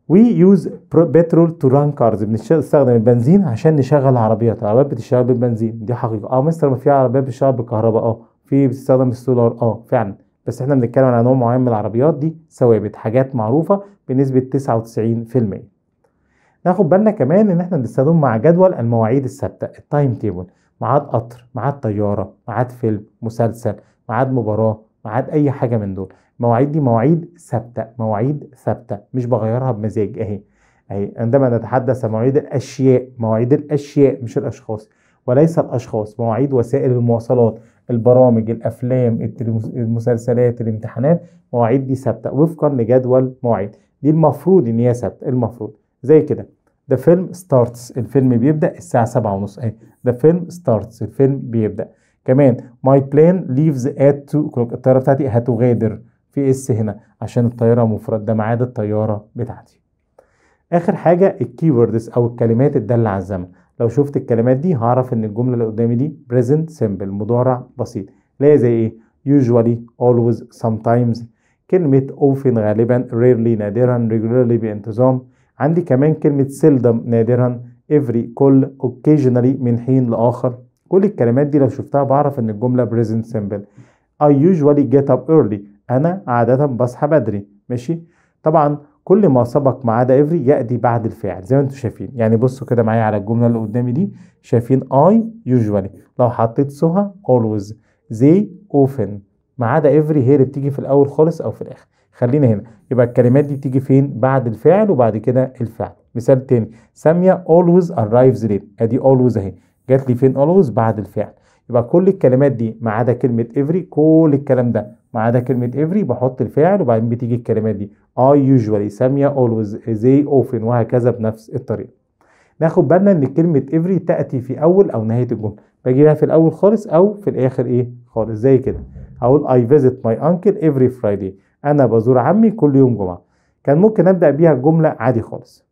وي يوز بترول تو ران كارز بنستخدم البنزين عشان نشغل العربيات العربيات بتشتغل بالبنزين دي حقيقه اه مستر ما في عربيات بتشتغل بالكهرباء اه في بتستخدم السولار اه فعلا بس احنا بنتكلم على نوع معين من العربيات دي ثوابت حاجات معروفه بنسبه 99% ناخد بالنا كمان ان احنا بنستخدم مع جدول المواعيد الثابته التايم تيبل ميعاد قطر ميعاد طياره ميعاد فيلم مسلسل ميعاد مباراه ميعاد اي حاجه من دول مواعيد دي مواعيد ثابته مواعيد ثابته مش بغيرها بمزاج اهي اهي عندما نتحدث عن مواعيد الاشياء مواعيد الاشياء مش الاشخاص وليس الاشخاص مواعيد وسائل المواصلات البرامج الافلام المسلسلات الامتحانات مواعيد دي ثابته وفقا لجدول مواعيد دي المفروض ان هي ثابته المفروض زي كده ده فيلم ستارتس الفيلم بيبدا الساعه 7:30 اهي ده فيلم ستارتس الفيلم بيبدا كمان ماي بلان ليفز ات 2 الطياره بتاعتي هتغادر في اس هنا عشان الطياره مفرد ده ميعاد الطياره بتاعتي اخر حاجه الكيوردز او الكلمات الداله على الزمن لو شفت الكلمات دي هعرف ان الجمله اللي قدامي دي present simple مضارع بسيط لا زي ايه usually always sometimes كلمة اوفن غالبا rarely نادرا regularly بانتظام عندي كمان كلمة سيلدم نادرا every كل occasionally من حين لآخر كل الكلمات دي لو شفتها بعرف ان الجمله present simple I usually get up early انا عاده بصحى بدري ماشي طبعا كل ما سبق ما عدا every ياتي بعد الفعل زي ما انتم شايفين يعني بصوا كده معايا على الجمله اللي قدامي دي شايفين I usually لو حطيت سها always they often ما عدا every هي اللي بتيجي في الاول خالص او في الاخر خلينا هنا يبقى الكلمات دي بتيجي فين بعد الفعل وبعد كده الفعل مثال تاني ساميه always arrives late ادي always اهي جات لي فين اولوز بعد الفعل يبقى كل الكلمات دي ما عدا كلمه افري كل الكلام ده ما عدا كلمه افري بحط الفعل وبعدين بتيجي الكلمات دي اي يوجوالي ساميه اولوز زي اوفن وهكذا بنفس الطريقه ناخد بالنا ان كلمه افري تاتي في اول او نهايه الجمله بجيبها في الاول خالص او في الاخر ايه خالص زي كده هقول اي فيزيت ماي انكل افري فرايدي انا بزور عمي كل يوم جمعه كان ممكن ابدا بيها الجمله عادي خالص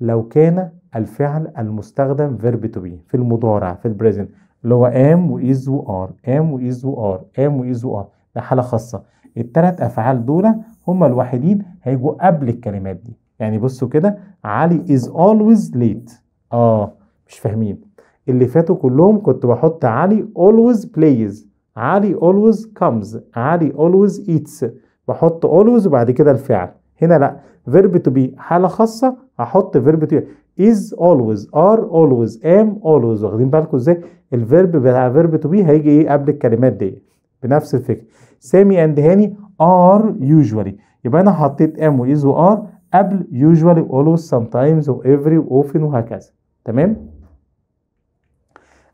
لو كان الفعل المستخدم فيرب تو بي في المضارع في البريزنت اللي هو ام وايز وار ام وايز وار ام وايز وار ده حاله خاصه التلات افعال دول هما الوحيدين هيجوا قبل الكلمات دي يعني بصوا كده علي از اولويز ليت اه مش فاهمين اللي فاتوا كلهم كنت بحط علي اولويز بلايز علي اولويز كمز علي اولويز ايتس بحط اولويز وبعد كده الفعل هنا لا فيرب تو بي حاله خاصه احط فيرب تو is always are always am always واخدين بالكم ازاي الفيرب بتاع فيرب تو بي هيجي ايه قبل الكلمات دي بنفس الفكره سامي اند هاني ار يوجوالي يبقى انا حطيت ام وايز وار قبل يوجوالي always sometimes وافري often وهكذا تمام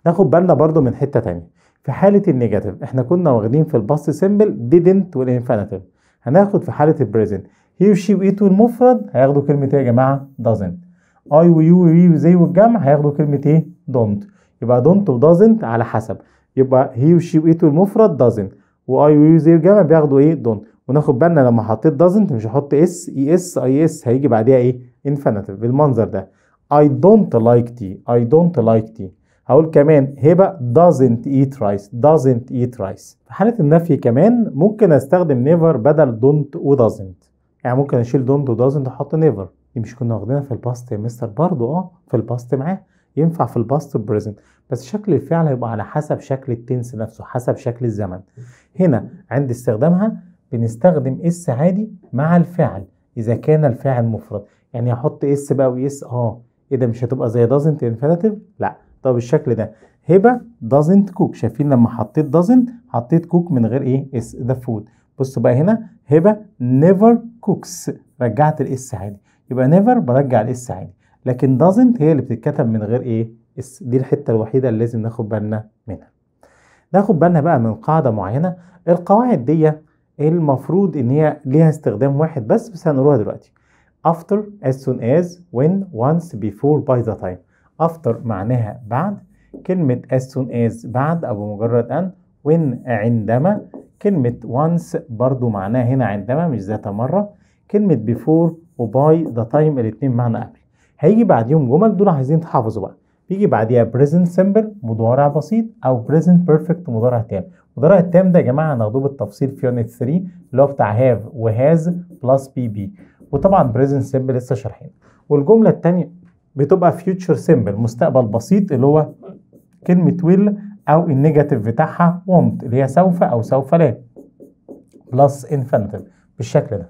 ناخد بالنا برضو من حته تانية في حاله النيجاتيف احنا كنا واخدين في الباست سيمبل didn't والانفينيتيف هناخد في حاله البريزنت هي وشي وايت والمفرد هياخدوا كلمه ايه يا جماعه doesn't اي ويو وي وزي والجمع هياخدوا كلمه ايه دونت يبقى دونت ودازنت على حسب يبقى هي وشي وايت والمفرد دازنت واي ويو زي والجمع بياخدوا ايه دونت وناخد بالنا لما حطيت دازنت مش هحط اس اي اس اي اس هيجي بعديها ايه انفينيتيف بالمنظر ده I don't like tea I don't like tea هقول كمان هبة doesn't eat rice doesn't eat rice في حالة النفي كمان ممكن استخدم never بدل don't و doesn't يعني ممكن اشيل don't و doesn't واحط never دي مش كنا واخدينها في الباست يا مستر برضو اه في الباست معاه ينفع في الباست بريزنت بس شكل الفعل هيبقى على حسب شكل التنس نفسه حسب شكل الزمن هنا عند استخدامها بنستخدم اس عادي مع الفعل اذا كان الفاعل مفرد يعني احط اس بقى واس اه ايه ده مش هتبقى زي دازنت انفينيتيف لا طب الشكل ده هبه دازنت كوك شايفين لما حطيت دازنت حطيت كوك من غير ايه اس ده فود بصوا بقى هنا هبه نيفر كوكس رجعت الاس عادي يبقى نيفر برجع الاس عادي لكن دازنت هي اللي بتتكتب من غير ايه اس دي الحته الوحيده اللي لازم ناخد بالنا منها ناخد بالنا بقى من قاعده معينه القواعد دي المفروض ان هي ليها استخدام واحد بس بس هنقولها دلوقتي after as soon as when once before by the time after معناها بعد كلمة as soon as بعد أو بمجرد أن when عندما كلمة once برضو معناها هنا عندما مش ذات مرة كلمة before وباي ذا تايم الاثنين معنى قبل هيجي بعديهم جمل دول عايزين تحافظوا بقى يجي بعديها بريزنت سمبل مضارع بسيط او بريزنت بيرفكت مضارع تام المضارع التام ده يا جماعه هناخده بالتفصيل في يونت 3 اللي هو بتاع هاف وهاز بلس بي بي وطبعا بريزنت سمبل لسه شارحين والجمله الثانيه بتبقى فيوتشر سمبل مستقبل بسيط اللي هو كلمه ويل او النيجاتيف بتاعها وونت اللي هي سوف او سوف لا بلس انفينيتيف بالشكل ده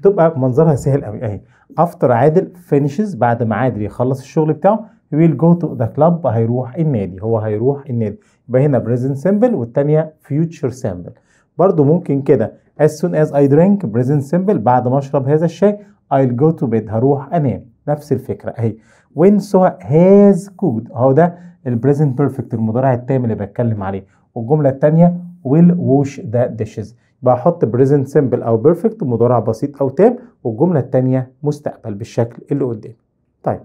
بتبقى منظرها سهل قوي اهي افتر عادل فينيشز بعد ما عادل يخلص الشغل بتاعه ويل جو تو ذا كلاب هيروح النادي هو هيروح النادي يبقى هنا بريزنت سيمبل والثانيه فيوتشر سيمبل برضو ممكن كده as soon as I drink present simple بعد ما اشرب هذا الشاي I'll go to bed هروح انام نفس الفكره اهي when سوى has good اهو ده البريزنت بيرفكت المضارع التام اللي بتكلم عليه والجمله الثانيه will wash the dishes بحط بريزنت سيمبل او بيرفكت مضارع بسيط او تام والجمله الثانيه مستقبل بالشكل اللي قدامي طيب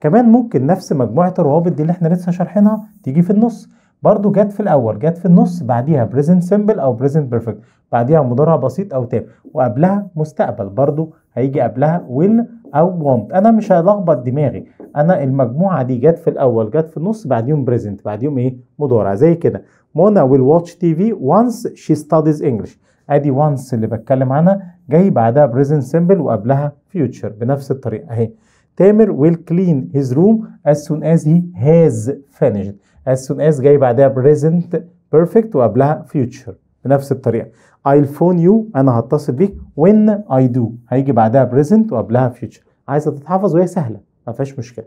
كمان ممكن نفس مجموعه الروابط دي اللي احنا لسه شارحينها تيجي في النص برضو جت في الاول جت في النص بعديها بريزنت سيمبل او بريزنت بيرفكت بعديها مضارع بسيط او تام وقبلها مستقبل برضو هيجي قبلها ويل او وونت انا مش هلخبط دماغي انا المجموعه دي جت في الاول جت في النص بعديهم بريزنت بعديهم ايه مضارع زي كده منى ويل واتش تي في وانس شي ستاديز انجلش ادي وانس اللي بتكلم عنها جاي بعدها بريزنت سيمبل وقبلها فيوتشر بنفس الطريقه اهي تامر ويل كلين هيز روم as soon as he has finished as soon as جاي بعدها بريزنت بيرفكت وقبلها فيوتشر بنفس الطريقة I'll phone you أنا هتصل بيك when I do هيجي بعدها present وقبلها future عايزة تتحفظ وهي سهلة ما فيهاش مشكلة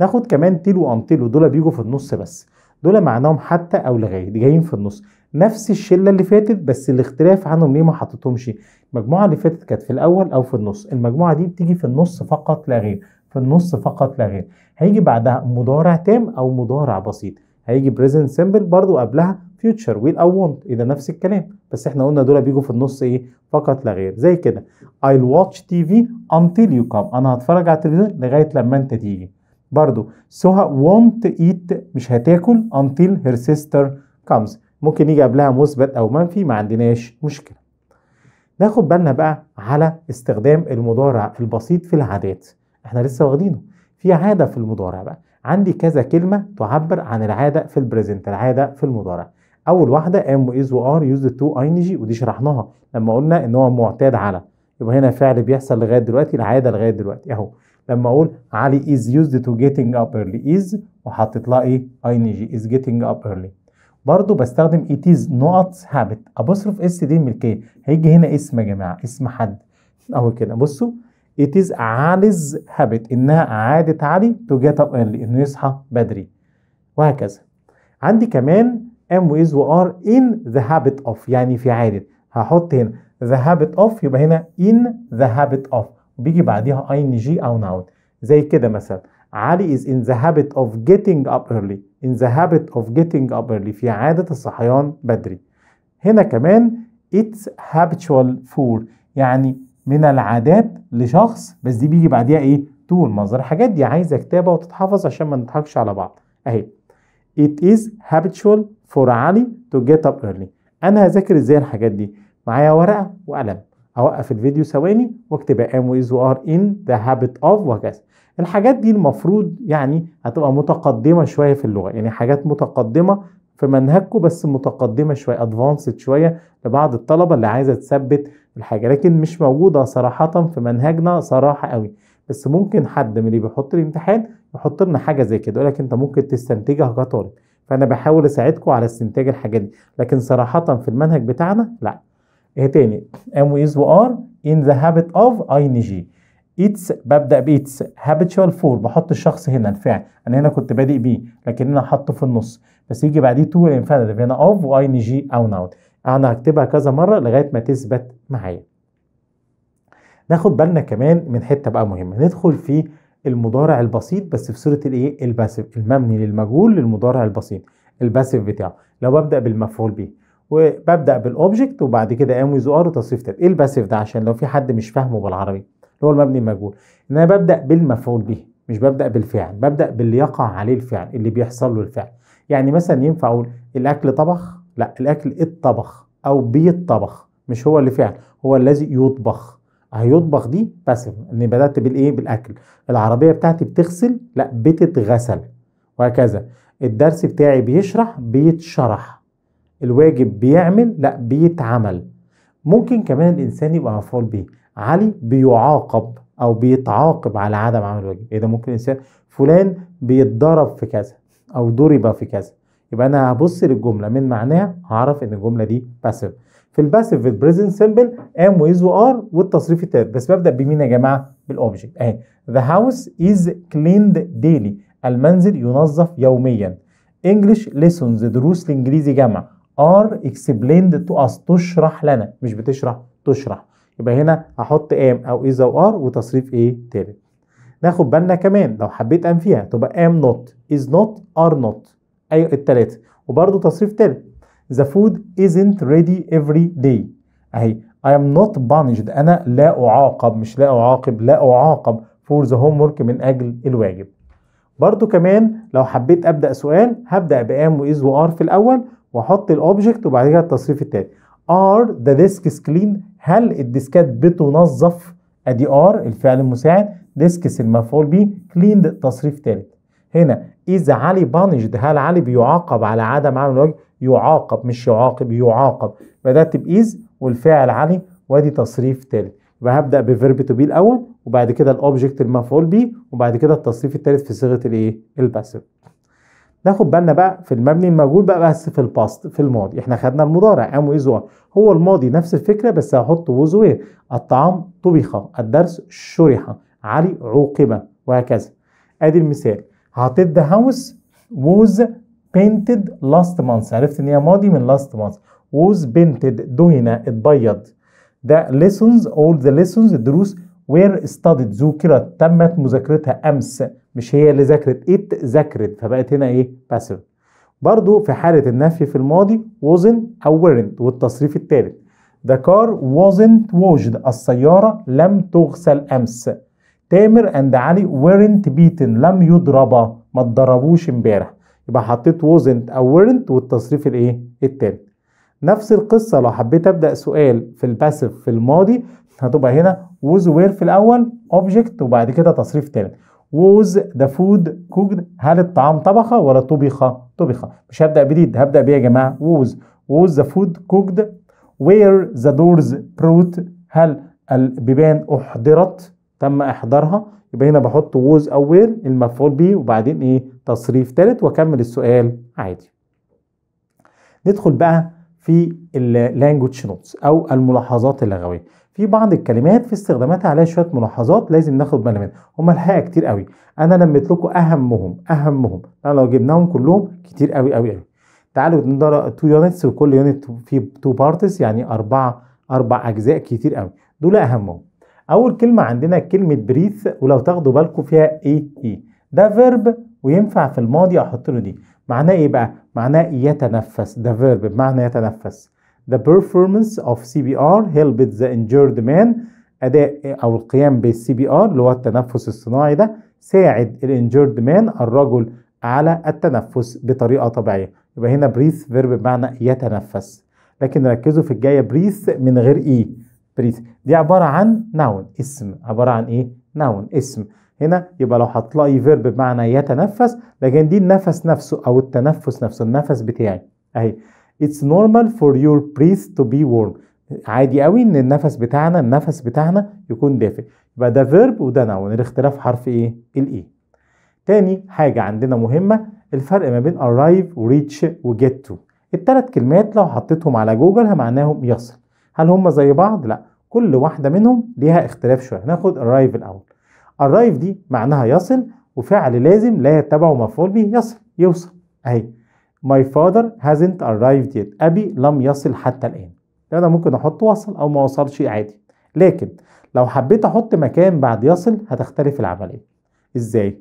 ناخد كمان تيل وأنتيل ودول بيجوا في النص بس دول معناهم حتى أو لغاية دي جايين في النص نفس الشله اللي فاتت بس الاختلاف عنهم ليه ما حطيتهمش المجموعه اللي فاتت كانت في الاول او في النص المجموعه دي بتيجي في النص فقط لا غير في النص فقط لا غير هيجي بعدها مضارع تام او مضارع بسيط هيجي بريزنت سيمبل برضو قبلها فيوتشر ويل او وونت اذا نفس الكلام بس احنا قلنا دول بيجوا في النص ايه فقط لا غير زي كده I'll watch TV until you come انا هتفرج على التلفزيون لغايه لما انت تيجي برضو سوها so won't eat مش هتاكل until her sister comes ممكن يجي قبلها مثبت او منفي ما عندناش مشكله ناخد بالنا بقى على استخدام المضارع البسيط في العادات احنا لسه واخدينه في عاده في المضارع بقى عندي كذا كلمه تعبر عن العاده في البريزنت العاده في المضارع اول واحده ام از وار يوز تو اي جي ودي شرحناها لما قلنا ان هو معتاد على يبقى هنا فعل بيحصل لغايه دلوقتي العاده لغايه دلوقتي اهو لما اقول علي از يوزد تو جيتنج اب ايرلي از وحطيت لها ايه اي جي از جيتنج اب ايرلي برضو بستخدم is not هابت ابصرف اس دي الملكية هيجي هنا اسم يا جماعة اسم حد أهو كده بصوا is عالز هابت إنها عادة علي تو جيت أب إيرلي إنه يصحى بدري وهكذا عندي كمان ام ويز وار ان ذا هابت اوف يعني في عادة هحط هنا ذا هابت اوف يبقى هنا ان ذا هابت اوف بيجي بعديها ing ان جي او noun زي كده مثلا علي is in the habit of getting up early in the habit of getting up early في عادة الصحيان بدري هنا كمان it's habitual for يعني من العادات لشخص بس دي بيجي بعديها ايه طول مصدر الحاجات دي عايزه كتابه وتتحفظ عشان ما نضحكش على بعض اهي it is habitual for علي to get up early انا هذاكر ازاي الحاجات دي معايا ورقه وقلم اوقف الفيديو ثواني واكتب am ويز are in the habit of وهكذا الحاجات دي المفروض يعني هتبقى متقدمه شويه في اللغه يعني حاجات متقدمه في منهجكم بس متقدمه شويه ادفانسد شويه لبعض الطلبه اللي عايزه تثبت الحاجه لكن مش موجوده صراحه في منهجنا صراحه قوي بس ممكن حد من اللي بيحط الامتحان يحط لنا حاجه زي كده يقول لك انت ممكن تستنتجها كطالب فانا بحاول اساعدكم على استنتاج الحاجه دي لكن صراحه في المنهج بتاعنا لا ايه تاني ام از وار ان ذا هابت اوف اي نجي جي اتس ببدا بيتس هابيتشوال فور بحط الشخص هنا الفعل انا هنا كنت بادئ بيه لكن انا حاطه في النص بس يجي بعديه تو الانفينيتيف هنا اوف واي ان جي او ناون انا هكتبها كذا مره لغايه ما تثبت معايا ناخد بالنا كمان من حته بقى مهمه ندخل في المضارع البسيط بس في صوره الايه الباسيف المبني للمجهول للمضارع البسيط الباسيف بتاعه لو ببدا بالمفعول به وببدا بالاوبجكت وبعد كده ام ويز ار وتصريف ايه الباسيف ده عشان لو في حد مش فاهمه بالعربي اللي هو المبني المجهول ان انا ببدا بالمفعول به مش ببدا بالفعل ببدا باللي يقع عليه الفعل اللي بيحصل له الفعل يعني مثلا ينفع اقول الاكل طبخ لا الاكل اتطبخ او بيتطبخ مش هو اللي فعل هو الذي يطبخ هيطبخ دي بس اني بدات بالايه بالاكل العربيه بتاعتي بتغسل لا بتتغسل وهكذا الدرس بتاعي بيشرح بيتشرح الواجب بيعمل لا بيتعمل ممكن كمان الانسان يبقى مفعول به علي بيعاقب او بيتعاقب على عدم عمل واجب ايه ده ممكن انسان فلان بيتضرب في كذا او ضرب في كذا يبقى انا هبص للجمله من معناها هعرف ان الجمله دي باسيف في الباسيف البريزنت سيمبل ام ويز وار والتصريف التالت بس ببدا بمين يا جماعه بالاوبجكت اهي ذا هاوس از كليند ديلي المنزل ينظف يوميا انجلش ليسونز دروس الانجليزي جامعه ار اكسبليند تو اس تشرح لنا مش بتشرح تشرح يبقى هنا هحط ام او اذا وار وتصريف ايه تالت ناخد بالنا كمان لو حبيت ام فيها تبقى ام نوت از نوت ار نوت اي التلاته وبرده تصريف تالت the food isn't ready every day اهي I am not punished انا لا اعاقب مش لا اعاقب لا اعاقب for the homework من اجل الواجب برده كمان لو حبيت ابدا سؤال هبدا بام واز وار في الاول واحط الاوبجكت وبعد كده التصريف التالت are the desks clean هل الديسكات بتنظف ادي ار الفعل المساعد ديسكس المفعول به كليند تصريف ثالث هنا اذا علي بانشد هل علي بيعاقب على عدم عمل الواجب يعاقب مش يعاقب يعاقب بدات بايز والفعل علي وادي تصريف ثالث يبقى هبدا بفيرب تو بي الاول وبعد كده الاوبجكت المفعول به وبعد كده التصريف الثالث في صيغه الايه الباسيف ناخد بالنا بقى في المبني الموجود بقى بس في الباست في الماضي احنا خدنا المضارع ام ويز هو الماضي نفس الفكره بس هحط ويز وير الطعام طبخ الدرس شرح علي عوقب وهكذا ادي المثال حطيت ذا هاوس ووز بينتد لاست مانث عرفت ان هي ماضي من لاست مانث ووز بينتد دهن اتبيض ده ليسونز اول ذا ليسونز الدروس وير استادت ذكرت تمت مذاكرتها امس مش هي اللي ذاكرت ات ذاكرت فبقت هنا ايه باسيف برضو في حالة النفي في الماضي wasn't أو weren't والتصريف الثالث The car wasn't washed السيارة لم تغسل أمس تامر أند علي weren't beaten لم يضربا ما اتضربوش امبارح يبقى حطيت wasn't أو weren't والتصريف الإيه الثالث نفس القصة لو حبيت أبدأ سؤال في الباسف في الماضي هتبقى هنا ووز وير في الاول اوبجكت وبعد كده تصريف ثالث ووز ذا فود كوكد هل الطعام طبخ ولا طبخ طبخ مش هبدا بديد هبدا بيه يا جماعه ووز ووز ذا فود كوكد وير ذا دورز بروت هل البيبان احضرت تم احضارها يبقى هنا بحط ووز او وير المفعول به وبعدين ايه تصريف ثالث واكمل السؤال عادي ندخل بقى في اللانجوج نوتس او الملاحظات اللغويه في بعض الكلمات في استخداماتها عليها شويه ملاحظات لازم ناخد بالنا منها هم الحقيقه كتير قوي انا لميت لكم اهمهم اهمهم انا لو جبناهم كلهم كتير قوي قوي قوي تعالوا نقرا تو يونتس وكل يونت فيه تو بارتس يعني اربع اربع اجزاء كتير قوي دول اهمهم اول كلمه عندنا كلمه بريث ولو تاخدوا بالكم فيها اي اي e. ده فيرب وينفع في الماضي احط له دي معناه ايه بقى معناه يتنفس ده فيرب بمعنى يتنفس The performance of CPR helped the injured man أداء أو القيام بالسي بي آر اللي هو التنفس الصناعي ده ساعد الانجورد مان الرجل على التنفس بطريقة طبيعية يبقى هنا بريث فيرب بمعنى يتنفس لكن ركزوا في الجاية بريث من غير إيه e. بريث دي عبارة عن ناون اسم عبارة عن إيه؟ ناون اسم هنا يبقى لو هتلاقي فيرب بمعنى يتنفس لكن دي النفس نفسه أو التنفس نفسه النفس بتاعي أهي It's normal for your breath to be warm. عادي قوي ان النفس بتاعنا النفس بتاعنا يكون دافئ يبقى ده فيرب وده نون الاختلاف حرف ايه الاي تاني حاجة عندنا مهمة الفرق ما بين arrive reach get to التلات كلمات لو حطيتهم على جوجل معناهم يصل هل هم زي بعض لا كل واحدة منهم ليها اختلاف شوية ناخد arrive الاول arrive دي معناها يصل وفعل لازم لا يتبعه مفعول به يصل يوصل اهي My father hasn't arrived yet. أبي لم يصل حتى الآن. أنا ممكن أحط وصل أو ما وصلش عادي. لكن لو حبيت أحط مكان بعد يصل هتختلف العملية. إزاي؟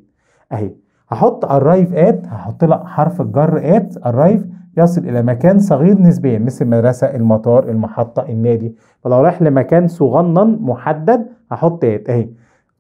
أهي هحط arrive at هحط لها حرف الجر at arrive يصل إلى مكان صغير نسبيا مثل المدرسة المطار المحطة النادي فلو رايح لمكان صغنن محدد هحط at أهي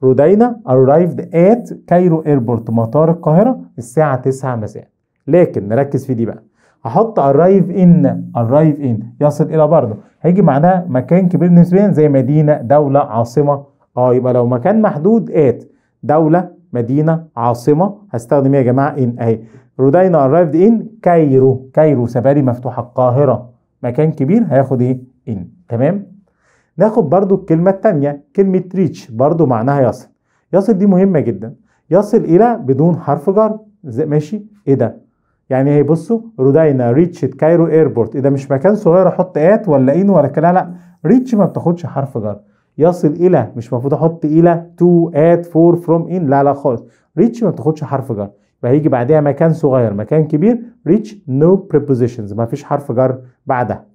رودينا arrived at كايرو ايربورت مطار القاهرة الساعة 9 مساء لكن نركز في دي بقى هحط ارايف ان ارايف ان يصل الى برضه هيجي معناها مكان كبير نسبيا زي مدينه دوله عاصمه اه يبقى لو مكان محدود ات دوله مدينه عاصمه هستخدم ايه يا جماعه ان اهي رودينا ارايف ان كايرو كايرو سفاري مفتوحه القاهره مكان كبير هياخد ايه ان تمام ناخد برضو الكلمه الثانيه كلمه ريتش برضو معناها يصل يصل دي مهمه جدا يصل الى بدون حرف جر ماشي ايه ده يعني ايه بصوا رودينا ريتشت كايرو ايربورت اذا مش مكان صغير احط ات ولا ان ولا كده لا ريتش ما بتاخدش حرف جر يصل الى مش المفروض احط الى تو ات فور فروم ان لا لا خالص ريتش ما بتاخدش حرف جر يبقى هيجي بعدها مكان صغير مكان كبير ريتش نو بريبوزيشنز ما فيش حرف جر بعدها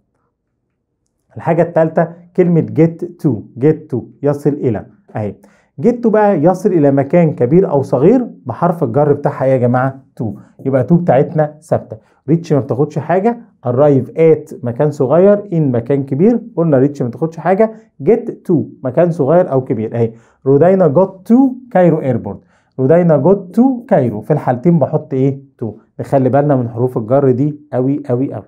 الحاجه الثالثه كلمه جيت تو جيت تو يصل الى اهي جيتو بقى يصل الى مكان كبير او صغير بحرف الجر بتاعها ايه يا جماعه تو يبقى تو بتاعتنا ثابته ريتش ما بتاخدش حاجه ارايف ات مكان صغير ان مكان كبير قلنا ريتش ما بتاخدش حاجه جيت تو مكان صغير او كبير اهي رودينا جوت تو كايرو ايربورت رودينا جوت تو كايرو في الحالتين بحط ايه تو نخلي بالنا من حروف الجر دي قوي قوي قوي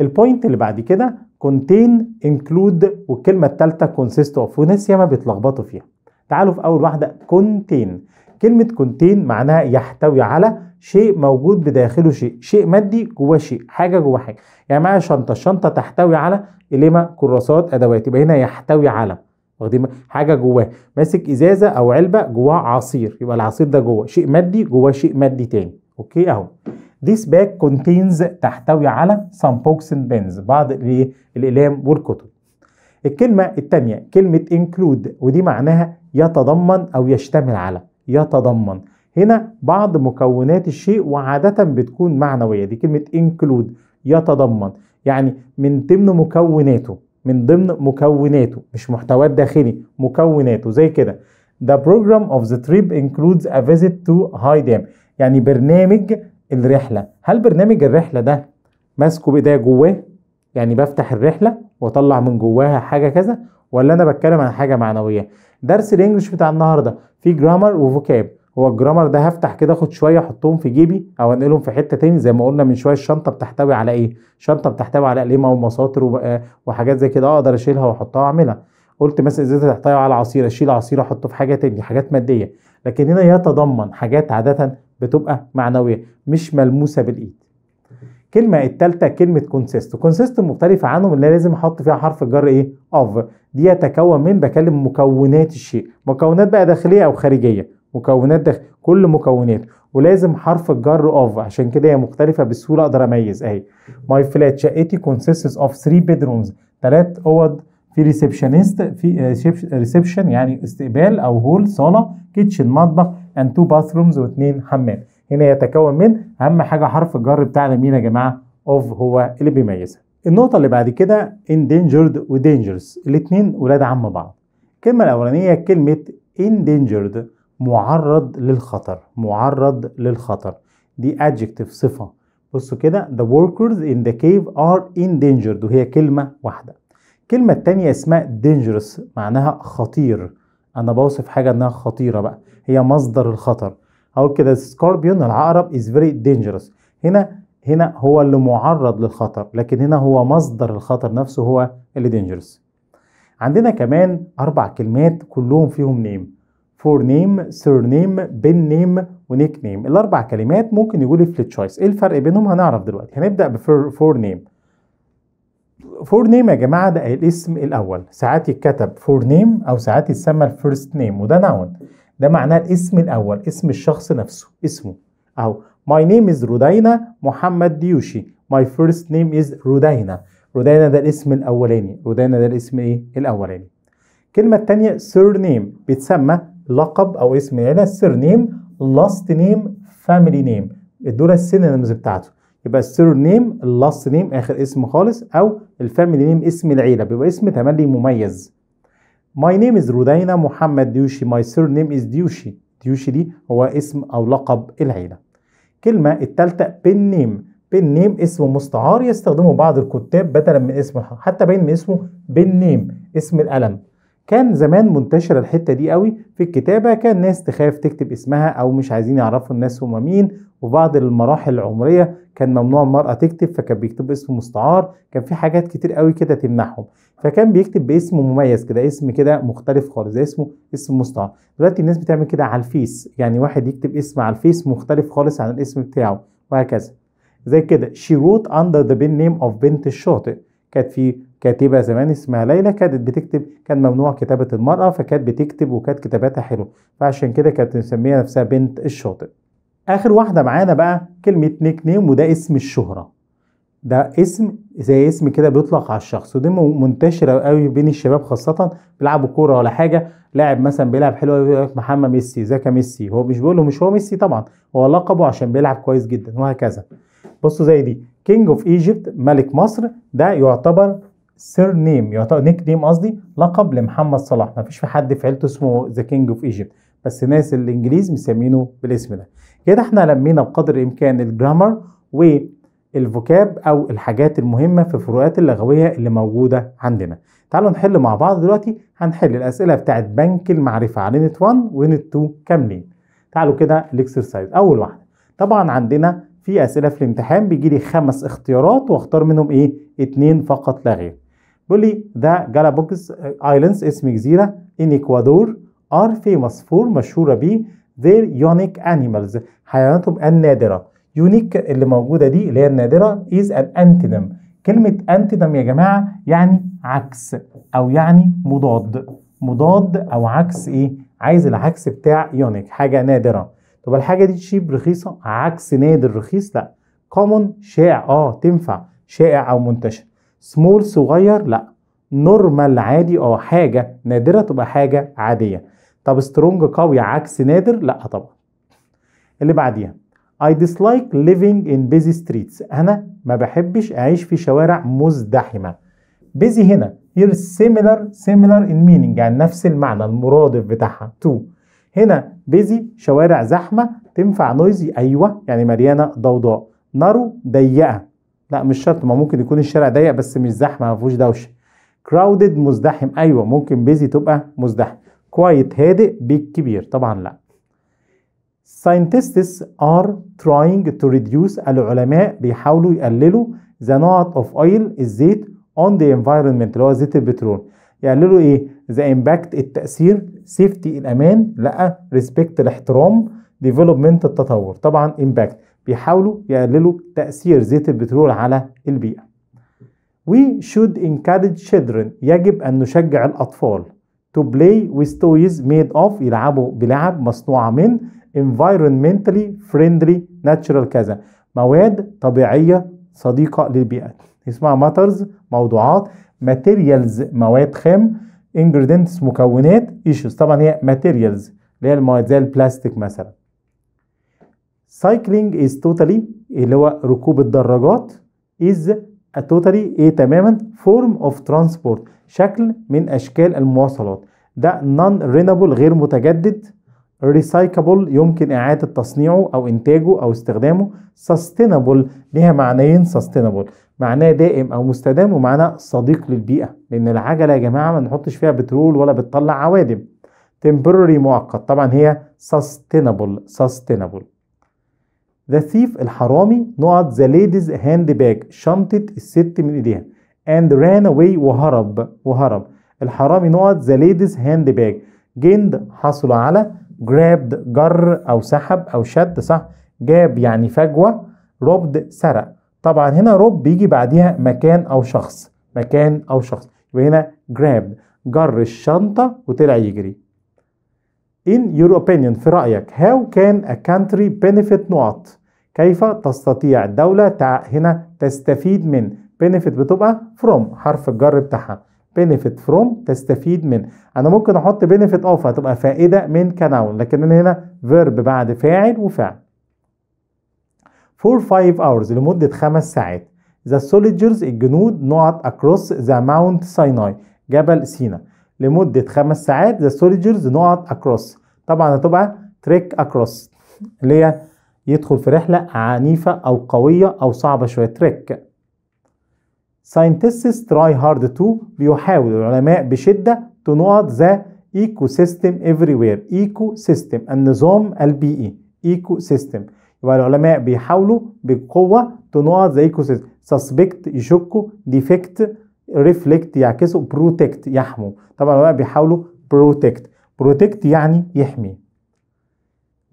البوينت اللي بعد كده كونتين انكلود والكلمه الثالثه كونسيست اوف وناس ياما بيتلخبطوا فيها تعالوا في اول واحده كونتين كلمه كونتين معناها يحتوي على شيء موجود بداخله شيء شيء مادي جواه شيء حاجه جواه حاجه يعني معايا شنطه الشنطه تحتوي على إليمة كراسات ادوات يبقى هنا يحتوي على واخدين حاجه جواه ماسك ازازه او علبه جواه عصير يبقى العصير ده جواه شيء مادي جواه شيء مادي تاني اوكي اهو This bag contains تحتوي على some books and pens بعض الأقلام والكتب الكلمة التانية كلمة include ودي معناها يتضمن أو يشتمل على يتضمن هنا بعض مكونات الشيء وعادة بتكون معنوية دي كلمة include يتضمن يعني من ضمن مكوناته من ضمن مكوناته مش محتوى داخلي مكوناته زي كده The program of the trip includes a visit to high dam يعني برنامج الرحلة هل برنامج الرحلة ده ماسكه بإيديا جواه يعني بفتح الرحلة واطلع من جواها حاجه كذا ولا انا بتكلم عن حاجه معنويه درس الانجليش بتاع النهارده فيه جرامر وفوكاب هو الجرامر ده هفتح كده اخد شويه احطهم في جيبي او انقلهم في حته تاني زي ما قلنا من شويه الشنطه بتحتوي على ايه شنطه بتحتوي على اقلمه ومساطر آه، وحاجات زي كده اقدر اشيلها واحطها واعملها قلت مثلا ازازه تحتوي على عصير اشيل عصير احطه في حاجه تاني حاجات ماديه لكن هنا يتضمن حاجات عاده بتبقى معنويه مش ملموسه بالايد الكلمه التالتة كلمه كونسيست كونسيست مختلفه عنهم اللي لازم احط فيها حرف الجر ايه اوف دي يتكون من بكلم مكونات الشيء مكونات بقى داخليه او خارجيه مكونات داخل كل مكونات ولازم حرف الجر اوف عشان كده هي مختلفه بسهوله اقدر اميز اهي ماي فلات شقتي كونسيست اوف 3 بيدرومز ثلاث اوض في ريسبشنست في ريسبشن يعني استقبال او هول صاله كيتشن مطبخ اند تو باثرومز واثنين حمام هنا يتكون من اهم حاجه حرف الجر بتاعنا مين يا جماعه اوف هو اللي بيميزها النقطه اللي بعد كده endangered ودينجرز الاثنين ولاد عم بعض الكلمه الاولانيه كلمه endangered معرض للخطر معرض للخطر دي adjective صفه بصوا كده the workers in the cave are endangered وهي كلمه واحده الكلمه الثانيه اسمها dangerous معناها خطير انا بوصف حاجه انها خطيره بقى هي مصدر الخطر اقول كده سكوربيون العقرب is very dangerous هنا هنا هو اللي معرض للخطر لكن هنا هو مصدر الخطر نفسه هو اللي dangerous عندنا كمان أربع كلمات كلهم فيهم نيم فور نيم سير نيم بن نيم ونيك نيم الأربع كلمات ممكن يقول في تشويس إيه الفرق بينهم هنعرف دلوقتي هنبدأ بفور نيم فور نيم يا جماعة ده الاسم الأول ساعات يتكتب فور نيم أو ساعات يتسمى الفيرست نيم وده نون ده معناه الاسم الاول اسم الشخص نفسه اسمه اهو my name is رودينا محمد ديوشي my first name is رودينا رودينا ده الاسم الاولاني رودينا ده الاسم ايه الاولاني الكلمه الثانيه نيم بيتسمى لقب او اسم سير نيم لاست نيم فاميلي نيم دول السينونيمز بتاعته يبقى السير نيم اللاست نيم اخر اسم خالص او الفاميلي نيم اسم العيله بيبقى اسم تملي مميز My name is رودينا محمد ديوشي My surname is ديوشي ديوشي دي هو اسم أو لقب العيلة كلمة التالتة pen نيم Pen نيم اسم مستعار يستخدمه بعض الكتاب بدلا من الحق. حتى باين من اسمه pen نيم اسم القلم كان زمان منتشر الحتة دي قوي في الكتابة كان ناس تخاف تكتب اسمها أو مش عايزين يعرفوا الناس هما مين وبعض المراحل العمرية كان ممنوع المرأة تكتب فكان بيكتب باسم مستعار كان في حاجات كتير قوي كده تمنعهم فكان بيكتب باسم مميز كده اسم كده مختلف خالص زي اسمه اسم مستعار دلوقتي الناس بتعمل كده على الفيس يعني واحد يكتب اسم على الفيس مختلف خالص عن الاسم بتاعه وهكذا زي كده she wrote under the pen name of بنت الشاطئ كانت في كاتبة زمان اسمها ليلى كانت بتكتب كان ممنوع كتابة المرأة فكانت بتكتب وكانت كتاباتها حلوة فعشان كده كانت مسمية نفسها بنت الشاطئ اخر واحده معانا بقى كلمه نيك نيم وده اسم الشهره ده اسم زي اسم كده بيطلق على الشخص ودي منتشره قوي بين الشباب خاصه بيلعبوا كوره ولا حاجه لاعب مثلا بيلعب حلو قوي يقول لك محمد ميسي زكا ميسي هو مش بيقول له مش هو ميسي طبعا هو لقبه عشان بيلعب كويس جدا وهكذا بصوا زي دي كينج اوف ايجيبت ملك مصر ده يعتبر سير نيم يعتبر نيك نيم قصدي لقب لمحمد صلاح ما فيش في حد في عيلته اسمه ذا كينج اوف ايجيبت بس ناس الانجليز مسمينه بالاسم ده كده احنا لمينا بقدر الامكان الجرامر والفوكاب او الحاجات المهمه في الفروقات اللغويه اللي موجوده عندنا تعالوا نحل مع بعض دلوقتي هنحل الاسئله بتاعت بنك المعرفه على نت 1 ونت 2 كاملين تعالوا كده الاكسرسايز اول واحده طبعا عندنا في اسئله في الامتحان بيجي لي خمس اختيارات واختار منهم ايه اتنين فقط لا غير بيقول لي ده جالابوكس ايلاندز اسم جزيره ان اكوادور are famous for مشهورة بيه their unique animals حيواناتهم النادرة يونيك اللي موجودة دي اللي هي النادرة is an antonym كلمة antonym يا جماعة يعني عكس أو يعني مضاد مضاد أو عكس إيه؟ عايز العكس بتاع يونيك حاجة نادرة طب الحاجة دي شيب رخيصة عكس نادر رخيص لا كومون شائع اه تنفع شائع أو منتشر سمول صغير لا نورمال عادي اه حاجة نادرة تبقى حاجة عادية طب سترونج قوي عكس نادر لا طبعا اللي بعديها I dislike living in busy streets أنا ما بحبش أعيش في شوارع مزدحمة busy هنا here similar similar in meaning يعني نفس المعنى المرادف بتاعها to هنا busy شوارع زحمة تنفع نويزي أيوة يعني مليانة ضوضاء نارو ضيقة لا مش شرط ما ممكن يكون الشارع ضيق بس مش زحمة ما فيهوش دوشة crowded مزدحم أيوة ممكن busy تبقى مزدحم كويت هادئ بيك كبير طبعا لا scientists are trying to reduce العلماء بيحاولوا يقللوا the amount of oil الزيت on the environment اللي هو زيت البترول يقللوا ايه the impact التأثير safety الأمان لا respect الاحترام development التطور طبعا impact بيحاولوا يقللوا تأثير زيت البترول على البيئة we should encourage children يجب أن نشجع الأطفال to play with toys made of يلعبوا بلعب مصنوعة من environmentally friendly natural كذا مواد طبيعية صديقة للبيئة اسمها matters موضوعات materials مواد خام ingredients مكونات issues طبعا هي materials اللي هي المواد زي البلاستيك مثلا cycling is totally اللي هو ركوب الدراجات is التوتالي ايه تماما فورم اوف ترانسبورت شكل من اشكال المواصلات ده نون رينابل غير متجدد ريسايكابل يمكن اعاده تصنيعه او انتاجه او استخدامه سستينابل ليها معنيين سستينابل معناه دائم او مستدام ومعناه صديق للبيئه لان العجله يا جماعه ما نحطش فيها بترول ولا بتطلع عوادم temporary مؤقت طبعا هي sustainable sustainable ذا ثيف الحرامي نقط ذا ليديز هاند باج شنطة الست من ايديها اند ران اواي وهرب وهرب الحرامي نقط ذا ليديز هاند باج جند حصل على جرابد جر او سحب او شد صح جاب يعني فجوة روبد سرق طبعا هنا روب بيجي بعديها مكان او شخص مكان او شخص يبقى هنا جرابد جر الشنطة وطلع يجري In your opinion في رأيك how can a country benefit نقط كيف تستطيع الدولة هنا تستفيد من benefit بتبقى from حرف الجر بتاعها benefit from تستفيد من انا ممكن احط benefit of هتبقى فائدة من كناون لكن من هنا verb بعد فاعل وفعل for five hours لمدة خمس ساعات the soldiers الجنود نقط across the mount Sinai جبل سيناء لمدة خمس ساعات the soldiers نقعد across طبعا هتبقى trek across اللي هي يدخل في رحلة عنيفة أو قوية أو صعبة شوية trek scientists try hard to بيحاول العلماء بشدة to نقط the ecosystem everywhere ecosystem النظام البيئي ecosystem يبقى العلماء بيحاولوا بقوة to نقط the ecosystem suspect يشكوا defect ريفلكت يعكسوا بروتكت يحموا طبعا العلماء بيحاولوا بروتكت بروتكت يعني يحمي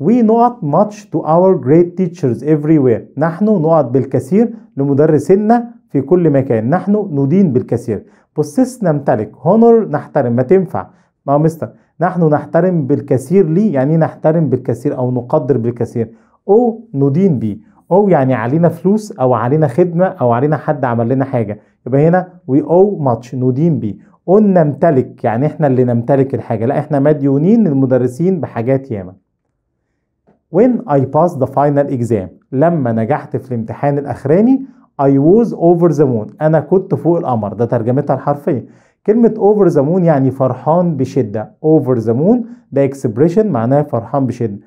We not much to our great teachers everywhere نحن نقعد بالكثير لمدرسينا في كل مكان نحن ندين بالكثير بوسيس نمتلك هونر نحترم ما تنفع ما هو مستر نحن نحترم بالكثير ليه يعني إيه نحترم بالكثير او نقدر بالكثير او ندين بيه او يعني علينا فلوس او علينا خدمه او علينا حد عمل لنا حاجه يبقى هنا وي او ماتش ندين بيه قلنا نمتلك يعني احنا اللي نمتلك الحاجه لا احنا مديونين للمدرسين بحاجات ياما when I passed the final exam لما نجحت في الامتحان الاخراني I was over the moon أنا كنت فوق القمر ده ترجمتها الحرفية كلمة over the moon يعني فرحان بشدة over the moon ده expression معناه فرحان بشدة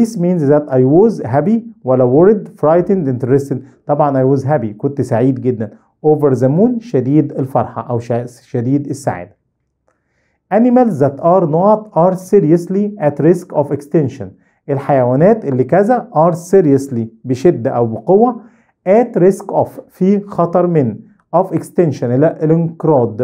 This means that I was happy ولا worried frightened interested طبعا I was happy كنت سعيد جدا over the moon شديد الفرحة أو شديد السعادة animals that are not are seriously at risk of extinction الحيوانات اللي كذا are seriously بشدة أو بقوة at risk of في خطر من of extinction لا الانقراض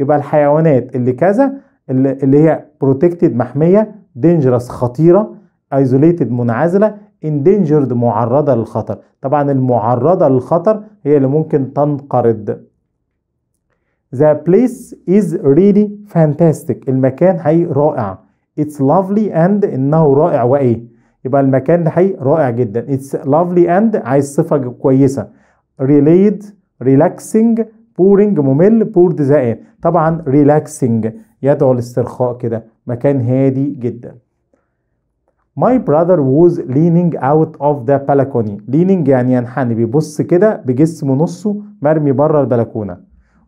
يبقى الحيوانات اللي كذا اللي هي protected محمية dangerous خطيرة isolated منعزلة endangered معرضة للخطر طبعا المعرضة للخطر هي اللي ممكن تنقرض The place is really fantastic المكان حقيقي رائع It's lovely and إنه رائع وإيه يبقى المكان ده حقيقي رائع جدا It's lovely and عايز صفة كويسة Relate relaxing pouring ممل poured the air طبعا relaxing يدعو الاسترخاء كده مكان هادي جدا My brother was leaning out of the balcony. leaning يعني ينحني بيبص كده بجسم نصه مرمي بره البلكونة.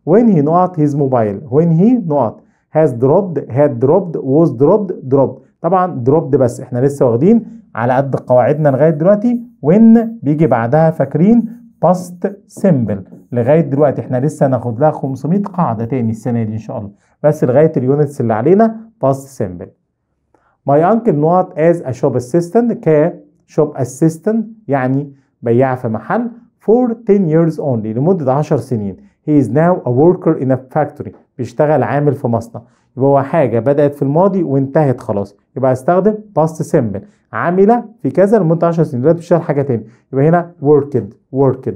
When he not his mobile. When he not has dropped had dropped was dropped dropped. طبعا dropped بس احنا لسه واخدين على قد قواعدنا لغاية دلوقتي when بيجي بعدها فاكرين past simple لغاية دلوقتي احنا لسه هناخد لها 500 قاعدة تاني السنة دي ان شاء الله بس لغاية اليونتس اللي علينا past simple My uncle not as a shop assistant ك shop assistant يعني بياع في محل for 10 years only يعني لمدة 10 سنين he is now a worker in a factory بيشتغل عامل في مصنع يبقى هو حاجة بدأت في الماضي وانتهت خلاص يبقى هستخدم past simple عاملة في كذا لمدة 10 سنين دلوقتي بتشتغل حاجة تاني يبقى هنا worked worked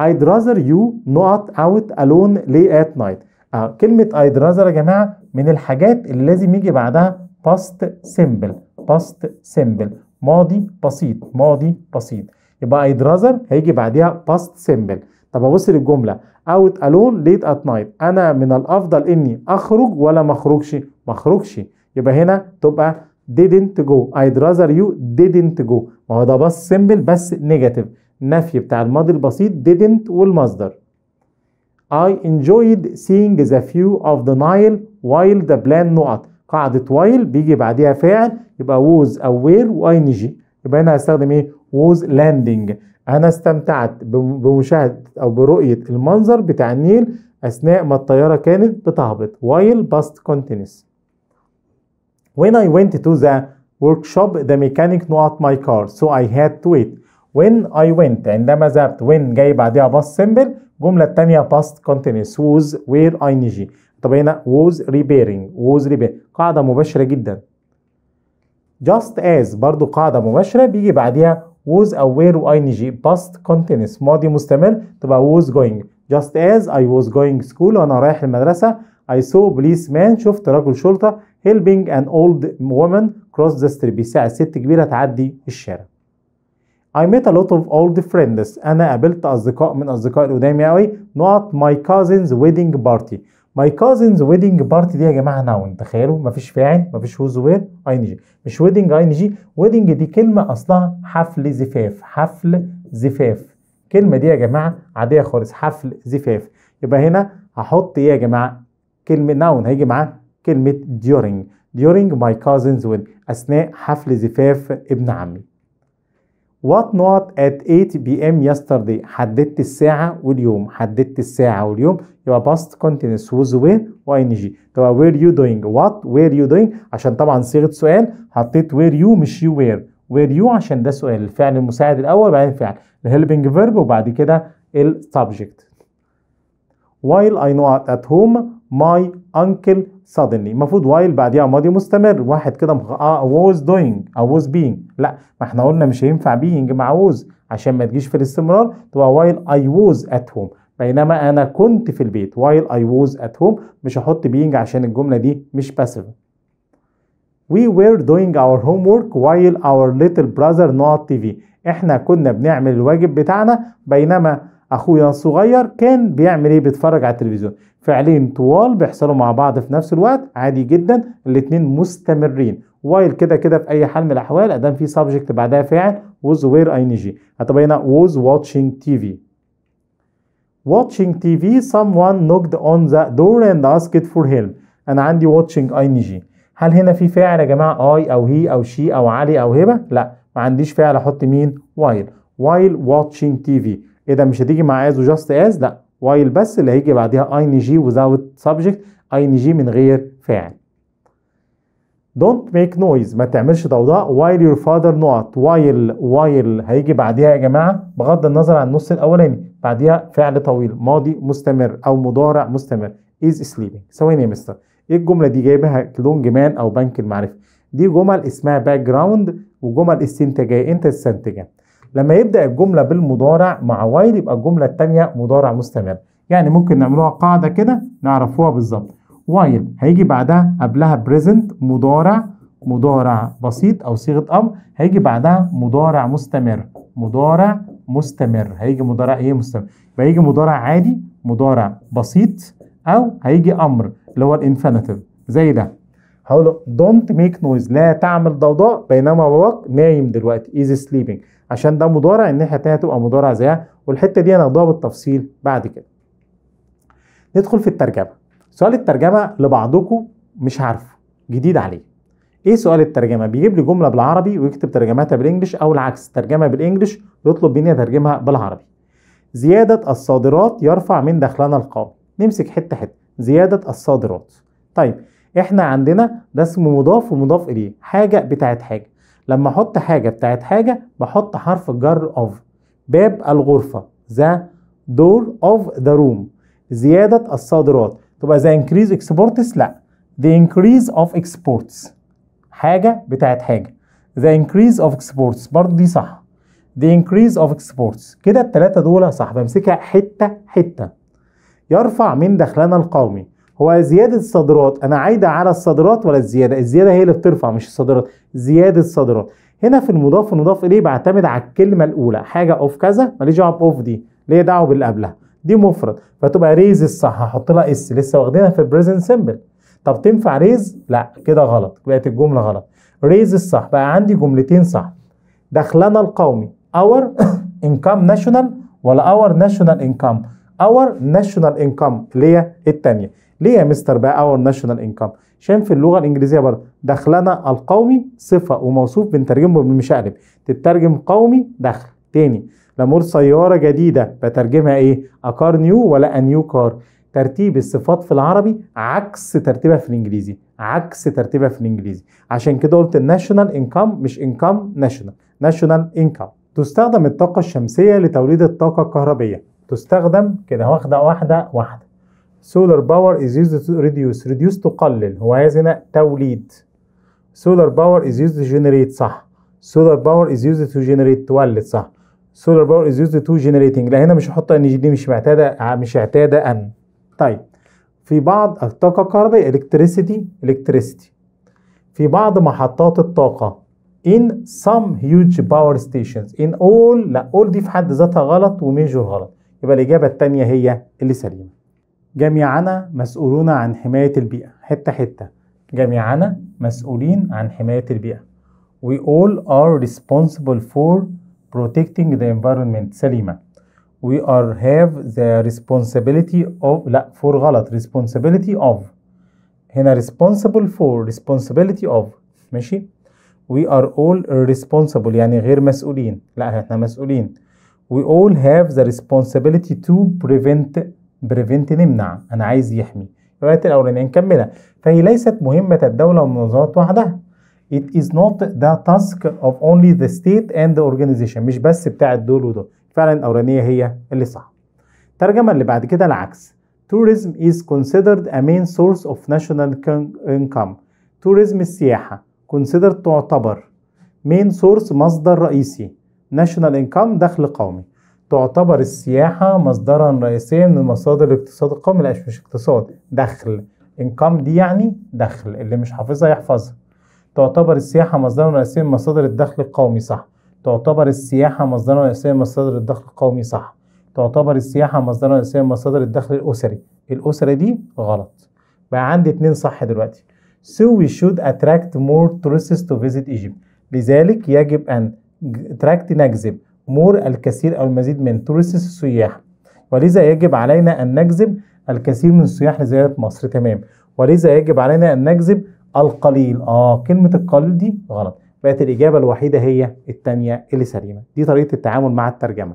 I'd rather you not out alone late at night. آه كلمة I'd rather يا جماعة من الحاجات اللي لازم يجي بعدها باست سيمبل باست سيمبل ماضي بسيط ماضي بسيط يبقى ايد rather هيجي بعديها باست سيمبل طب ابص للجمله اوت الون ليت ات نايت انا من الافضل اني اخرج ولا ما اخرجش ما اخرجش يبقى هنا تبقى didn't go I'd rather you didn't go ما هو ده بس سيمبل بس نيجاتيف نفي بتاع الماضي البسيط didn't والمصدر I enjoyed seeing the view of the Nile while the plan نقط قاعدة وايل بيجي بعديها فاعل يبقى ووز أو وير وأي جي يبقى هنا هستخدم إيه ووز لاندنج أنا استمتعت بمشاهدة أو برؤية المنظر بتاع النيل أثناء ما الطيارة كانت بتهبط while past continuous When I went to the workshop the mechanic knocked my car so I had to wait When I went عندما ذهبت when جاي بعديها باست simple الجملة الثانية past continuous was where I جي طب هنا was repairing was repairing قاعدة مباشرة جدا just as برضو قاعدة مباشرة بيجي بعدها was aware ing past continuous ماضي مستمر تبقى was going just as I was going school وانا رايح المدرسة I saw policeman شفت رجل شرطة helping an old woman cross the street بيساعد ست كبيرة تعدي الشارع I met a lot of old friends أنا قابلت أصدقاء من أصدقائي القدامى أوي not my cousin's wedding party ماي كازنز ويدنج بارتي دي يا جماعه ناون تخيلوا مفيش فاعل مفيش هوز وير اي ان جي مش ويدنج اي ان جي ويدنج دي كلمه اصلها حفل زفاف حفل زفاف الكلمه دي يا جماعه عاديه خالص حفل زفاف يبقى هنا هحط ايه يا جماعه كلمه ناون هيجي معاه كلمه during during my cousins wedding اثناء حفل زفاف ابن عمي وات نوت ات 8 بي ام يسترداي حددت الساعه واليوم حددت الساعه واليوم يبقى باست كونتينوس was when و جي تبقى وير يو دوينج وات وير يو دوينج عشان طبعا صيغه سؤال حطيت وير يو مش يو وير وير يو عشان ده سؤال الفعل المساعد الاول بعدين الفعل الهيلبنج فيرب وبعد كده السبجكت while I not at home my uncle suddenly المفروض while بعديها ماضي مستمر واحد كده مخ... اه was doing او was being لا ما احنا قلنا مش هينفع being مع was عشان ما تجيش في الاستمرار تبقى while I was at home بينما انا كنت في البيت while I was at home مش هحط being عشان الجملة دي مش passive We were doing our homework while our little brother not TV احنا كنا بنعمل الواجب بتاعنا بينما اخويا الصغير كان بيعمل ايه بيتفرج على التلفزيون فعلين طوال بيحصلوا مع بعض في نفس الوقت عادي جدا الاثنين مستمرين وايل كده كده في اي حال من الاحوال ادام في سبجكت بعدها فاعل ووز وير اي ان هتبقى هنا ووز واتشينج تي في watching TV someone knocked on the door and asked for help انا عندي watching ing هل هنا في فاعل يا جماعه اي او هي او شي او علي او هبه لا ما عنديش فاعل احط مين while while watching TV ايه ده مش هتيجي مع as وجاست as لا وايل بس اللي هيجي بعدها ان جي without subject ان جي من غير فاعل don't make noise ما تعملش ضوضاء while your father not while while هيجي بعديها يا جماعه بغض النظر عن النص الاولاني بعديها فعل طويل ماضي مستمر او مضارع مستمر is sleeping ثواني يا مستر ايه الجمله دي جايبها لونج مان او بنك المعرفه دي جمل اسمها باك جراوند وجمل استنتاجيه انت تستنتجها لما يبدا الجمله بالمضارع مع وايل يبقى الجمله الثانيه مضارع مستمر يعني ممكن نعملوها قاعده كده نعرفوها بالظبط وايل هيجي بعدها قبلها بريزنت مضارع مضارع بسيط او صيغه امر هيجي بعدها مضارع مستمر مضارع مستمر هيجي مضارع ايه مستمر يبقى هيجي مضارع عادي مضارع بسيط او هيجي امر اللي هو الانفينيتيف زي ده هقول له دونت ميك نويز لا تعمل ضوضاء بينما باباك نايم دلوقتي از سليبينج عشان ده مضارع الناحيه الثانيه هتبقى مضارع زيها والحته دي هناخدها بالتفصيل بعد كده ندخل في الترجمه سؤال الترجمه لبعضكم مش عارفه جديد عليه ايه سؤال الترجمه بيجيب لي جمله بالعربي ويكتب ترجمتها بالانجلش او العكس ترجمه بالانجلش ويطلب مني اترجمها بالعربي زياده الصادرات يرفع من دخلنا القومي نمسك حته حته زياده الصادرات طيب احنا عندنا ده اسمه مضاف ومضاف اليه حاجه بتاعت حاجه لما احط حاجه بتاعت حاجه بحط حرف الجر اوف باب الغرفه ذا دور اوف ذا روم زياده الصادرات تبقى ذا انكريز اكسبورتس لا ذا انكريز اوف اكسبورتس حاجه بتاعت حاجه ذا انكريز اوف اكسبورتس برضه دي صح ذا انكريز اوف اكسبورتس كده الثلاثه دول صح بمسكها حته حته يرفع من دخلنا القومي هو زيادة الصادرات أنا عايدة على الصادرات ولا الزيادة؟ الزيادة هي اللي بترفع مش الصادرات، زيادة الصادرات. هنا في المضاف المضاف إليه بعتمد على الكلمة الأولى، حاجة أوف كذا ماليش دعوة بأوف دي، ليا دعوة باللي قبلها، دي مفرد، فتبقى ريز الصح هحط لها اس لسه واخدينها في البريزنت سمبل. طب تنفع ريز؟ لا كده غلط، بقت الجملة غلط. ريز الصح بقى عندي جملتين صح. دخلنا القومي اور انكم ناشونال ولا اور ناشونال انكم؟ اور ناشونال انكم اللي هي الثانية. ليه يا مستر بقى اور ناشونال انكم عشان في اللغه الانجليزيه برضه دخلنا القومي صفه وموصوف بنترجمه بالمشقلب تترجم قومي دخل تاني لامور سياره جديده بترجمها ايه اكار نيو ولا انيو كار ترتيب الصفات في العربي عكس ترتيبها في الانجليزي عكس ترتيبها في الانجليزي عشان كده قلت الناشونال انكم مش انكم ناشونال ناشونال انكم تستخدم الطاقه الشمسيه لتوليد الطاقه الكهربيه تستخدم كده واخده واحده واحده solar power is used to reduce reduce تقلل هو عايز هنا توليد solar power is used to generate صح solar power is used to generate تولد صح solar power is used to generating لا هنا مش هحط ان دي مش معتاده مش اعتاده ان طيب في بعض الطاقه الكهربائيه electricity electricity في بعض محطات الطاقه in some huge power stations in all لا all دي في حد ذاتها غلط وميجور غلط يبقى الاجابه الثانيه هي اللي سليمه جميعنا مسؤولون عن حماية البيئة حتة حتة جميعنا مسؤولين عن حماية البيئة We all are responsible for protecting the environment سليمة We are have the responsibility of لا for غلط responsibility of هنا responsible for responsibility of ماشي We are all responsible يعني غير مسؤولين لا احنا مسؤولين We all have the responsibility to prevent بريفنت نمنع انا عايز يحمي الولايات الاولانيه نكملها فهي ليست مهمه الدوله والمنظمات وحدها It is not the task of only the state and the organization مش بس بتاع دول ودول فعلا الاولانيه هي اللي صح الترجمه اللي بعد كده العكس Tourism is considered a main source of national income Tourism السياحه considered تعتبر main source مصدر رئيسي national income دخل قومي تعتبر السياحة مصدرا رئيسيا من مصادر الاقتصاد القومي لا مش اقتصاد دخل انكم دي يعني دخل اللي مش حافظها يحفظها تعتبر السياحة مصدرا رئيسيا من مصادر الدخل القومي صح تعتبر السياحة مصدرا رئيسيا من مصادر الدخل القومي صح تعتبر السياحة مصدرا رئيسيا من مصادر الدخل الأسري الأسرة دي غلط بقى عندي اتنين صح دلوقتي So we should attract more tourists to visit Egypt لذلك يجب أن attract نجذب مور الكثير أو المزيد من تورستس السياح ولذا يجب علينا أن نجذب الكثير من السياح لزيارة مصر تمام ولذا يجب علينا أن نجذب القليل آه كلمة القليل دي غلط بقت الإجابة الوحيدة هي التانية اللي سليمة دي طريقة التعامل مع الترجمة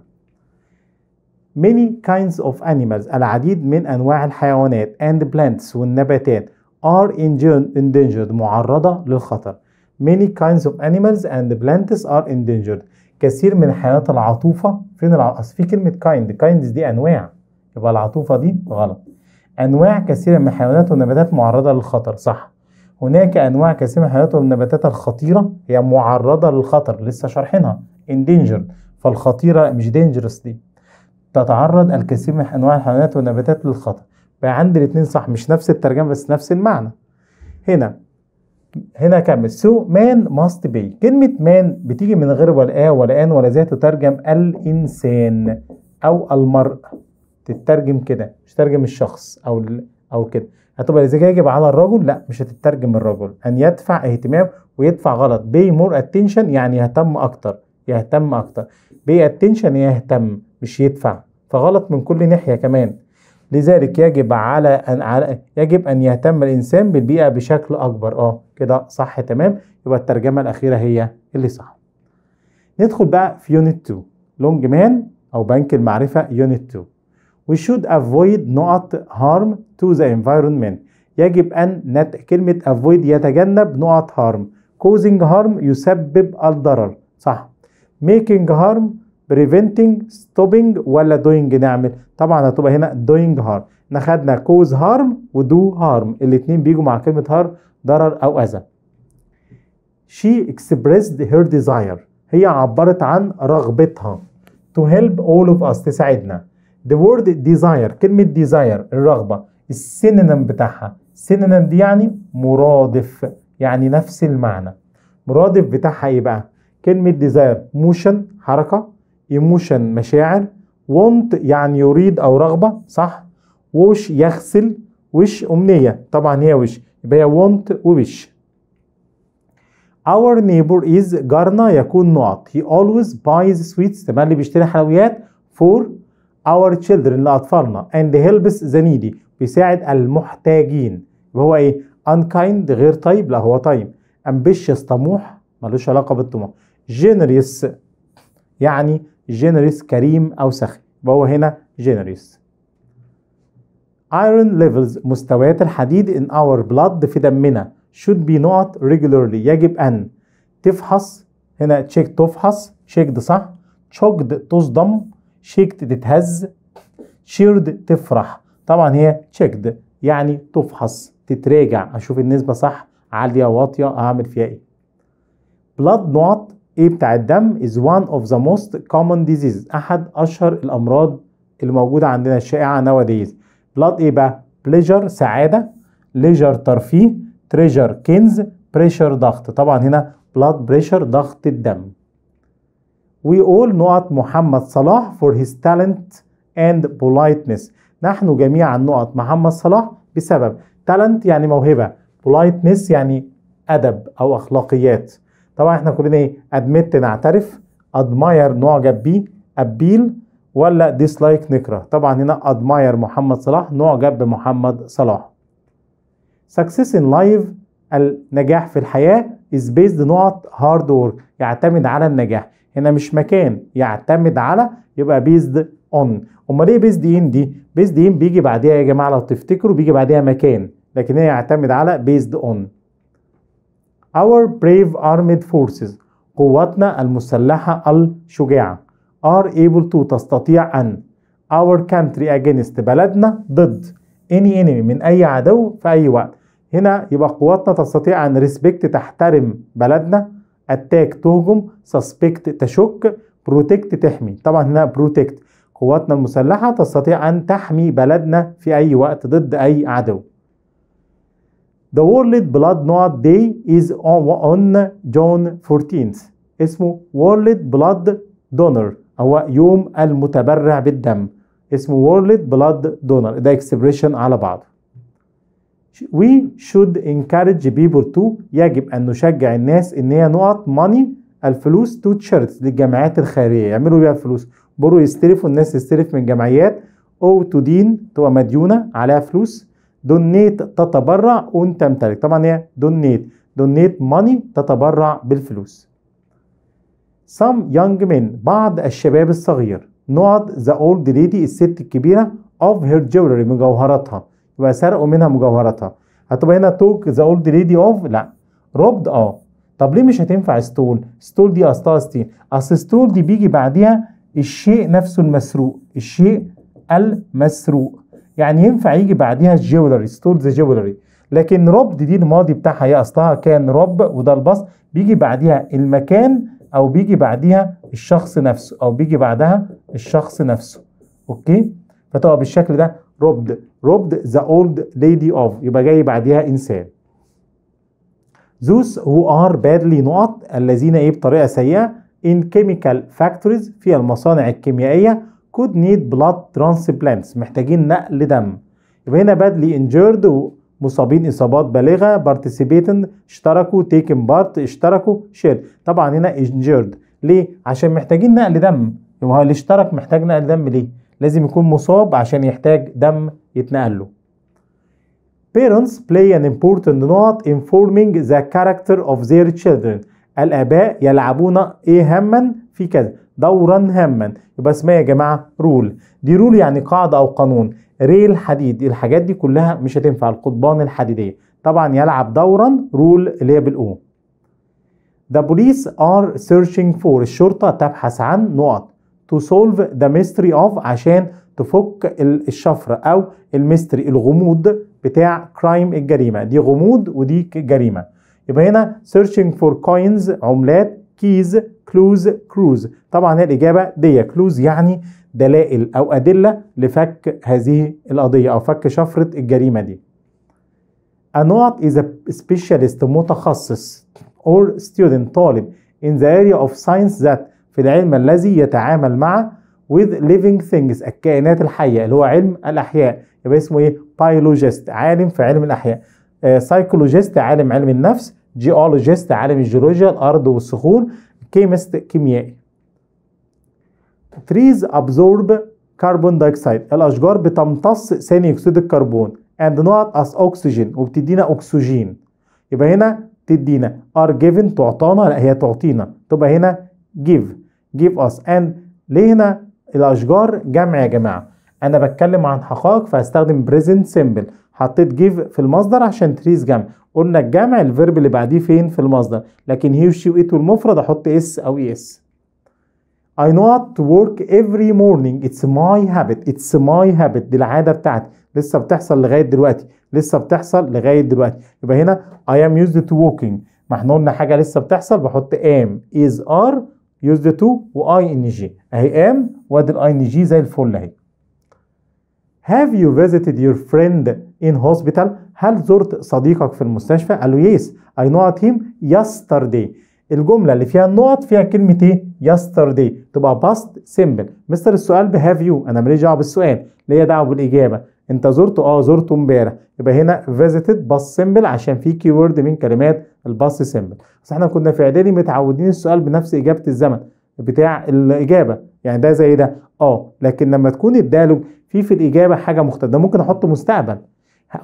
many kinds of animals العديد من أنواع الحيوانات and plants والنباتات are endangered معرضة للخطر many kinds of animals and plants are endangered كثير من الحيوانات العطوفه فين العطوفة؟ اصل في كلمه كايند كايندز دي انواع يبقى العطوفه دي غلط انواع كثيره من الحيوانات والنباتات معرضه للخطر صح هناك انواع كثيره من الحيوانات والنباتات الخطيره هي معرضه للخطر لسه شارحينها اندينجر فالخطيره مش dangerous دي تتعرض الكثير من انواع الحيوانات والنباتات للخطر بقى عندي الاثنين صح مش نفس الترجمه بس نفس المعنى هنا هنا كمل سو مان ماست بي كلمة مان بتيجي من غير ولا آ ولا آن ولا ذات تترجم الإنسان أو المرء تترجم كده مش تترجم الشخص أو أو كده هتبقى إذا يجب على الرجل لا مش هتترجم الرجل أن يدفع اهتمام ويدفع غلط بي مور اتنشن يعني يهتم أكتر يهتم أكتر بي اتنشن يهتم مش يدفع فغلط من كل ناحية كمان لذلك يجب على أن يجب أن يهتم الإنسان بالبيئة بشكل أكبر أه كده صح تمام يبقى الترجمة الأخيرة هي اللي صح ندخل بقى في يونت 2 لونج مان أو بنك المعرفة يونت 2 وي شود افويد نوت هارم تو ذا انفايرمنت يجب أن نت... كلمة افويد يتجنب نقط هارم causing harm يسبب الضرر صح ميكنج هارم preventing stopping ولا doing نعمل طبعا هتبقى هنا doing harm احنا خدنا cause harm do harm الاثنين بيجوا مع كلمة harm ضرر أو أذى she expressed her desire هي عبرت عن رغبتها to help all of us تساعدنا the word desire كلمة desire الرغبة السينونيم بتاعها سينونيم دي يعني مرادف يعني نفس المعنى مرادف بتاعها ايه بقى كلمة desire motion حركة ايموشن مشاعر وونت يعني يريد او رغبه صح ووش يغسل وش امنيه طبعا هي وش يبقى هي وونت ووش Our neighbor is جارنا يكون نعط He always buys sweets تمام اللي بيشتري حلويات for our children لأطفالنا and helps the needy بيساعد المحتاجين وهو هو ايه unkind غير طيب لا هو طيب ambitious طموح ملوش علاقة بالطموح generous يعني جينيريس كريم أو سخي يبقى هو هنا جينيريس iron levels مستويات الحديد in our blood في دمنا should be not regularly يجب أن تفحص هنا تشيك تفحص شيكد صح تشوكد تصدم شيكد تتهز شيرد تفرح طبعا هي checked يعني تفحص تتراجع اشوف النسبة صح عالية واطية اعمل فيها ايه blood not ايه بتاع الدم is one of the most common diseases احد اشهر الامراض اللي موجوده عندنا الشائعه nowadays بلاد ايه بقى pleasure سعاده leisure ترفيه treasure كنز pressure ضغط طبعا هنا blood pressure ضغط الدم all نقط محمد صلاح for his talent and politeness نحن جميعا نقط محمد صلاح بسبب talent يعني موهبة politeness يعني أدب أو أخلاقيات طبعا احنا كلنا ايه ادمت نعترف ادماير نعجب بيه ابيل ولا ديسلايك نكره طبعا هنا ادماير محمد صلاح نعجب بمحمد صلاح سكسس ان لايف النجاح في الحياه از بيزد نوت هارد وورك يعتمد على النجاح هنا مش مكان يعتمد على يبقى بيزد اون امال ايه بيزد ان دي بيزد ان بيجي بعديها يا جماعه لو تفتكروا بيجي بعديها مكان لكن هي يعتمد على بيزد اون Our brave armed forces قواتنا المسلحة الشجاعة are able to تستطيع أن our country against بلدنا ضد any enemy من أي عدو في أي وقت هنا يبقى قواتنا تستطيع أن respect تحترم بلدنا attack تهجم suspect تشك protect تحمي طبعا هنا protect قواتنا المسلحة تستطيع أن تحمي بلدنا في أي وقت ضد أي عدو The World Blood Not Day is on, June 14th اسمه World Blood Donor هو يوم المتبرع بالدم اسمه World Blood Donor ده اكسبريشن على بعضه We should encourage people to يجب أن نشجع الناس إن هي نقط money الفلوس to charities للجمعيات الخيرية يعملوا بيها الفلوس بروا يستلفوا الناس تستلف من جمعيات أو تدين تبقى مديونة عليها فلوس دونيت تتبرع ان تمتلك طبعا هي دونيت دونيت ماني تتبرع بالفلوس some young men بعض الشباب الصغير نوت the old lady الست الكبيرة اوف هير جولري مجوهراتها يبقى سرقوا منها مجوهراتها هتبقى هنا توك ذا اولد ليدي اوف لا روبد اه طب ليه مش هتنفع ستول ستول دي اصلها ستيل اصل ستول دي بيجي بعديها الشيء نفسه المسروق الشيء المسروق يعني ينفع يجي بعديها الجولري ذا جولري لكن رب دي الماضي بتاعها هي اصلها كان رب وده البص بيجي بعديها المكان او بيجي بعديها الشخص نفسه او بيجي بعدها الشخص نفسه اوكي فتبقى بالشكل ده روبد روبد ذا اولد ليدي اوف يبقى جاي بعديها انسان ذوس هو ار بادلي نقط الذين ايه بطريقه سيئه ان كيميكال فاكتوريز في المصانع الكيميائيه could need blood transplants محتاجين نقل دم يبقى هنا badly injured مصابين اصابات بالغه participating اشتركوا taken part اشتركوا shared طبعا هنا injured ليه عشان محتاجين نقل دم هو اللي اشترك محتاج نقل دم ليه لازم يكون مصاب عشان يحتاج دم يتنقل له Parents play an important note in forming the character of their children. الآباء يلعبون أهما إيه في كذا دورا هاما يبقى اسمها يا جماعه رول دي رول يعني قاعده او قانون ريل حديد الحاجات دي كلها مش هتنفع القضبان الحديديه طبعا يلعب دورا رول اللي هي بالاو ذا بوليس ار سيرشينج فور الشرطة تبحث عن نقط تو سولف ذا ميستري اوف عشان تفك الشفرة أو الميستري الغموض بتاع كرايم الجريمة دي غموض ودي جريمة يبقى هنا سيرشينج فور كوينز عملات كيز كلوز كروز طبعا هي الاجابه دي كلوز يعني دلائل او ادله لفك هذه القضيه او فك شفره الجريمه دي انوت از a specialist متخصص or student طالب in the area of science that في العلم الذي يتعامل مع with living things الكائنات الحية اللي هو علم الأحياء يبقى اسمه إيه؟ بايولوجيست عالم في علم الأحياء سايكولوجيست آه، عالم علم النفس جيولوجيست عالم الجيولوجيا الأرض والصخور كيمست كيميائي trees absorb carbon dioxide الأشجار بتمتص ثاني أكسيد الكربون and not as oxygen وبتدينا أكسجين يبقى هنا تدينا are given تعطانا لا هي تعطينا تبقى هنا give give us and ليه هنا الأشجار جمع يا جماعة انا بتكلم عن حقائق فهستخدم بريزنت سيمبل حطيت جيف في المصدر عشان تريز جمع قلنا الجمع الفيرب اللي بعديه فين في المصدر لكن هي وشي وإيت والمفرد احط اس او اس I not work every morning it's my habit it's my habit دي العادة بتاعتي لسه بتحصل لغاية دلوقتي لسه بتحصل لغاية دلوقتي يبقى هنا I am used to walking ما احنا قلنا حاجة لسه بتحصل بحط am is are used to و ing اهي am وادي ال ing زي الفل اهي Have you visited your friend in hospital هل زرت صديقك في المستشفى قال له yes I know him yesterday الجملة اللي فيها النقط فيها كلمة ايه؟ yesterday تبقى past simple مستر السؤال ب have you انا ماليش دعوة بالسؤال ليا دعوة بالإجابة انت زرته اه زرته امبارح يبقى هنا visited past simple عشان في كي من كلمات past سيمبل بس احنا كنا في اعدادي متعودين السؤال بنفس اجابة الزمن بتاع الإجابة يعني ده زي ده اه لكن لما تكون الديالوج في في الاجابه حاجه مختلفه ده ممكن احط مستقبل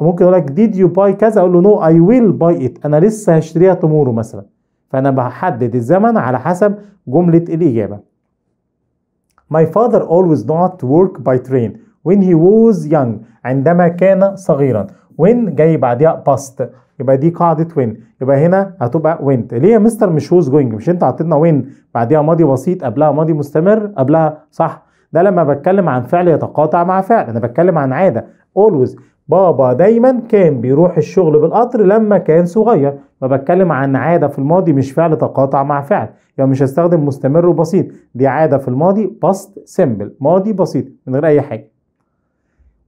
ممكن اقول لك ديد يو باي كذا اقول له نو اي ويل باي ات انا لسه هشتريها تمورو مثلا فانا بحدد الزمن على حسب جمله الاجابه My father always not work by train when he was young عندما كان صغيرا when جاي بعديها past يبقى دي قاعدة when يبقى هنا هتبقى when ليه يا مستر مش was going مش انت عطيتنا when بعديها ماضي بسيط قبلها ماضي مستمر قبلها صح ده لما بتكلم عن فعل يتقاطع مع فعل انا بتكلم عن عاده always بابا دايما كان بيروح الشغل بالقطر لما كان صغير فبتكلم عن عاده في الماضي مش فعل تقاطع مع فعل يعني مش هستخدم مستمر وبسيط دي عاده في الماضي past simple ماضي بسيط من غير اي حاجه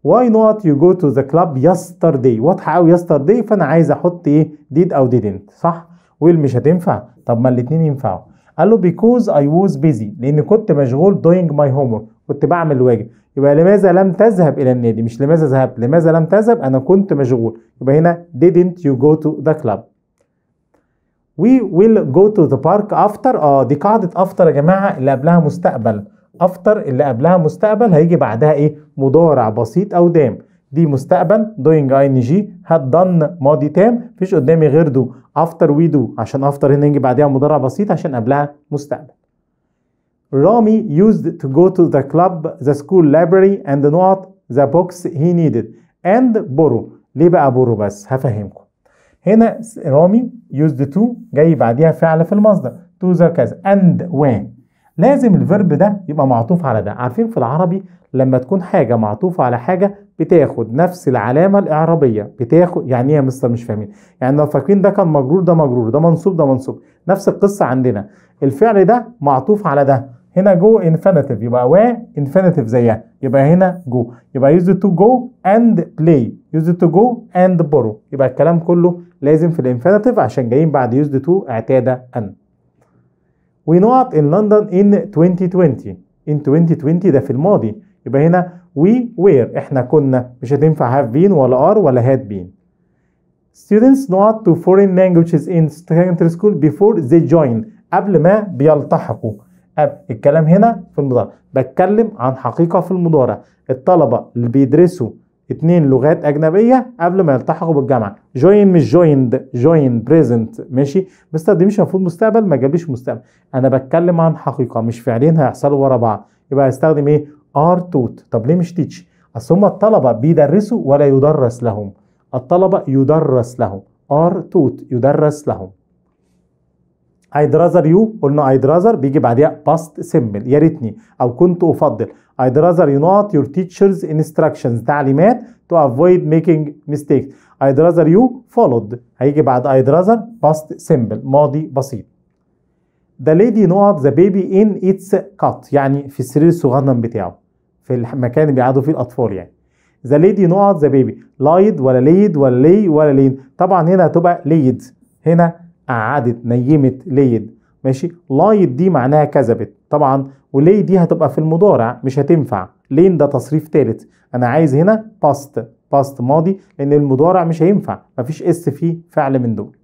why not you go to the club yesterday واضحه قوي yesterday فانا عايز احط ايه did او didn't صح will مش هتنفع طب ما الاتنين ينفعوا قال له because I was busy لأن كنت مشغول doing my homework كنت بعمل الواجب يبقى لماذا لم تذهب إلى النادي مش لماذا ذهبت لماذا لم تذهب أنا كنت مشغول يبقى هنا didn't you go to the club we will go to the park after اه دي قاعدة after يا جماعة اللي قبلها مستقبل after اللي قبلها مستقبل هيجي بعدها ايه مضارع بسيط أو دام دي مستقبل دوينج اي ان جي دن ماضي تام مفيش قدامي غير دو افتر وي دو عشان افتر هنا نيجي بعديها مضارع بسيط عشان قبلها مستقبل رامي used to go to the club the school library and not the books he needed and borrow ليه بقى borrow بس هفهمكم هنا رامي used to جاي بعديها فعل في المصدر to the كذا and when لازم الفيرب ده يبقى معطوف على ده عارفين في العربي لما تكون حاجة معطوفة على حاجة بتاخد نفس العلامه الاعرابيه بتاخد يعني ايه يا مستر مش فاهمين يعني لو فاكرين ده كان مجرور ده مجرور ده منصوب ده منصوب نفس القصه عندنا الفعل ده معطوف على ده هنا جو انفينيتيف يبقى و انفينيتيف زيها يبقى هنا جو يبقى يوز تو جو اند بلاي يوز تو جو اند بورو يبقى الكلام كله لازم في الانفينيتيف عشان جايين بعد يوز تو اعتاد ان وي نوت ان لندن ان 2020 ان 2020 ده في الماضي يبقى هنا وير احنا كنا مش هتنفع have been ولا are ولا had been students not to foreign languages in secondary school before they join قبل ما بيلتحقوا الكلام هنا في المضارع بتكلم عن حقيقة في المضارع الطلبة اللي بيدرسوا اتنين لغات أجنبية قبل ما يلتحقوا بالجامعة join مش joined join present ماشي مش مفروض مستقبل ما جابليش مستقبل أنا بتكلم عن حقيقة مش فعلين هيحصلوا ورا بعض يبقى هستخدم إيه ار توت طب ليه مش تيتش اصل هم الطلبه بيدرسوا ولا يدرس لهم الطلبه يدرس لهم ار توت يدرس لهم I'd rather you قلنا I'd rather بيجي بعديها past simple يا ريتني أو كنت أفضل I'd rather you not your teacher's instructions تعليمات to avoid making mistakes I'd rather you followed هيجي بعد I'd rather past simple ماضي بسيط The lady not the baby in its cot يعني في السرير الصغنن بتاعه في المكان اللي بيقعدوا فيه الاطفال يعني ذا ليدي نقط ذا بيبي لايد ولا ليد ولا لي ولا لين طبعا هنا هتبقى ليد هنا قعدت نيمت ليد ماشي لايد دي معناها كذبت طبعا ولي دي هتبقى في المضارع مش هتنفع لين ده تصريف ثالث انا عايز هنا باست باست ماضي لان المضارع مش هينفع مفيش اس فيه فعل من دول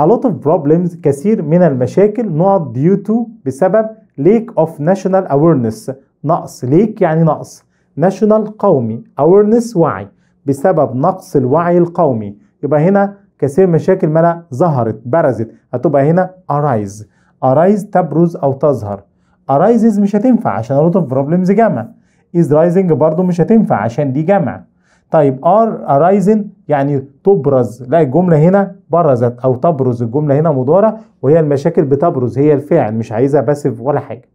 A lot of problems كثير من المشاكل not due to بسبب lack of national awareness نقص ليك يعني نقص ناشونال قومي اويرنس وعي بسبب نقص الوعي القومي يبقى هنا كثير مشاكل ما ظهرت برزت هتبقى هنا ارايز ارايز تبرز او تظهر ارايزز مش هتنفع عشان روت اوف بروبلمز جمع از رايزنج برضو مش هتنفع عشان دي جمع طيب ار ارايزن يعني تبرز لا الجمله هنا برزت او تبرز الجمله هنا مضارع وهي المشاكل بتبرز هي الفعل مش عايزه باسف ولا حاجه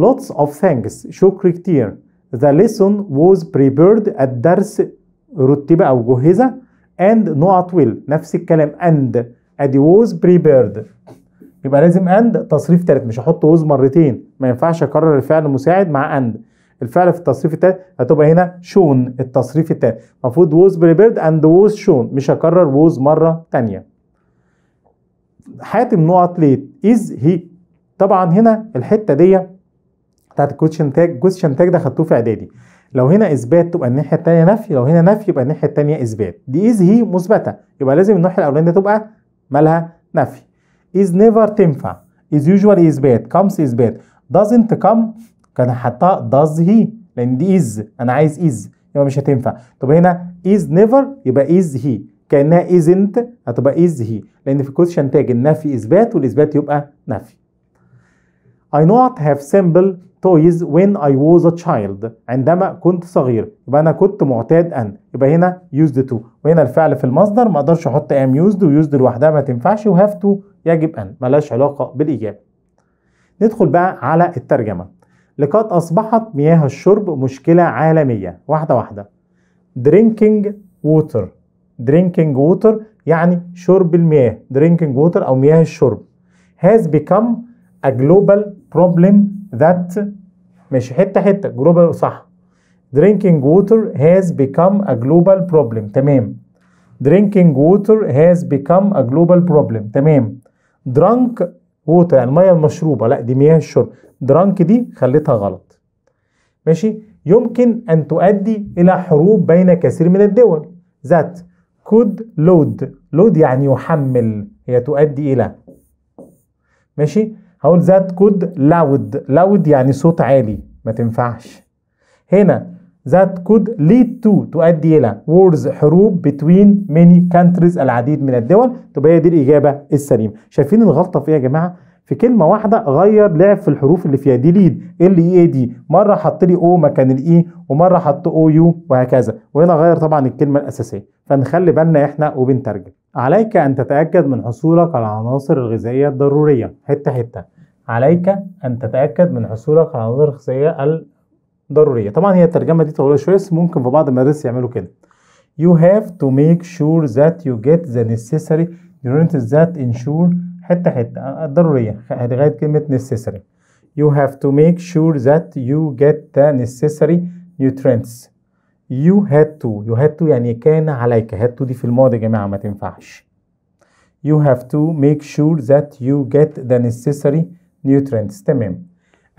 lots of thanks شكر كتير the lesson was prepared الدرس رتب أو جهزة and not will نفس الكلام and ادي was prepared يبقى لازم and تصريف ثالث مش هحط was مرتين ما ينفعش اكرر الفعل المساعد مع and الفعل في التصريف الثالث هتبقى هنا shown التصريف الثالث المفروض was prepared and was shown مش هكرر was مره ثانيه حاتم نقط ليت is he طبعا هنا الحته دي بتاعت الكوتشن انتاج جزء انتاج ده خدتوه في اعدادي لو هنا اثبات تبقى الناحيه الثانيه نفي لو هنا نفي يبقى الناحيه الثانيه اثبات دي از هي مثبته يبقى لازم الناحيه الاولانيه تبقى مالها نفي از نيفر تنفع از يوجوالي اثبات كمس اثبات doesn't come كان حطها does he لان دي از انا عايز از يبقى مش هتنفع طب هنا is never يبقى is he كانها isn't هتبقى is he لان في الكوتشن تاج النفي اثبات والاثبات يبقى نفي I not have simple toys when I was a child عندما كنت صغير يبقى انا كنت معتاد ان يبقى هنا used to وهنا الفعل في المصدر ما اقدرش احط am used used لوحدها ما تنفعش وهاف to يجب ان ملاش علاقه بالاجابه ندخل بقى على الترجمه لقد اصبحت مياه الشرب مشكله عالميه واحده واحده drinking water drinking water يعني شرب المياه drinking water او مياه الشرب has become a global problem that ماشي حته حته global صح drinking water has become a global problem تمام drinking water has become a global problem تمام drunk water يعني الميه المشروبه لا دي مياه الشرب drunk دي خليتها غلط ماشي يمكن أن تؤدي إلى حروب بين كثير من الدول ذات could load load يعني يحمل هي تؤدي إلى ماشي هقول ذات كود لاود لاود يعني صوت عالي ما تنفعش هنا ذات كود ليد تو تؤدي إلى وورز حروب between ميني كانتريز العديد من الدول تبقى هي دي الإجابة السليمة شايفين الغلطة في إيه يا جماعة؟ في كلمة واحدة غير لعب في الحروف اللي فيها دي ليد ال اي دي مرة حط لي او مكان الاي e، ومرة حط او يو وهكذا وهنا غير طبعا الكلمة الأساسية فنخلي بالنا احنا وبنترجم عليك أن تتأكد من حصولك على العناصر الغذائية الضرورية حتة حتة عليك أن تتأكد من حصولك على العناصر الغذائية الضرورية طبعا هي الترجمة دي طويلة شوية بس ممكن في بعض المدارس يعملوا كده You have to make sure that you get the necessary nutrients that ensure حتة حتة الضرورية لغاية كلمة necessary You have to make sure that you get the necessary nutrients You had to. You had to يعني كان عليك Had to دي في الماضي يا جماعه ما تنفعش you have to make sure that you get the necessary nutrients تمام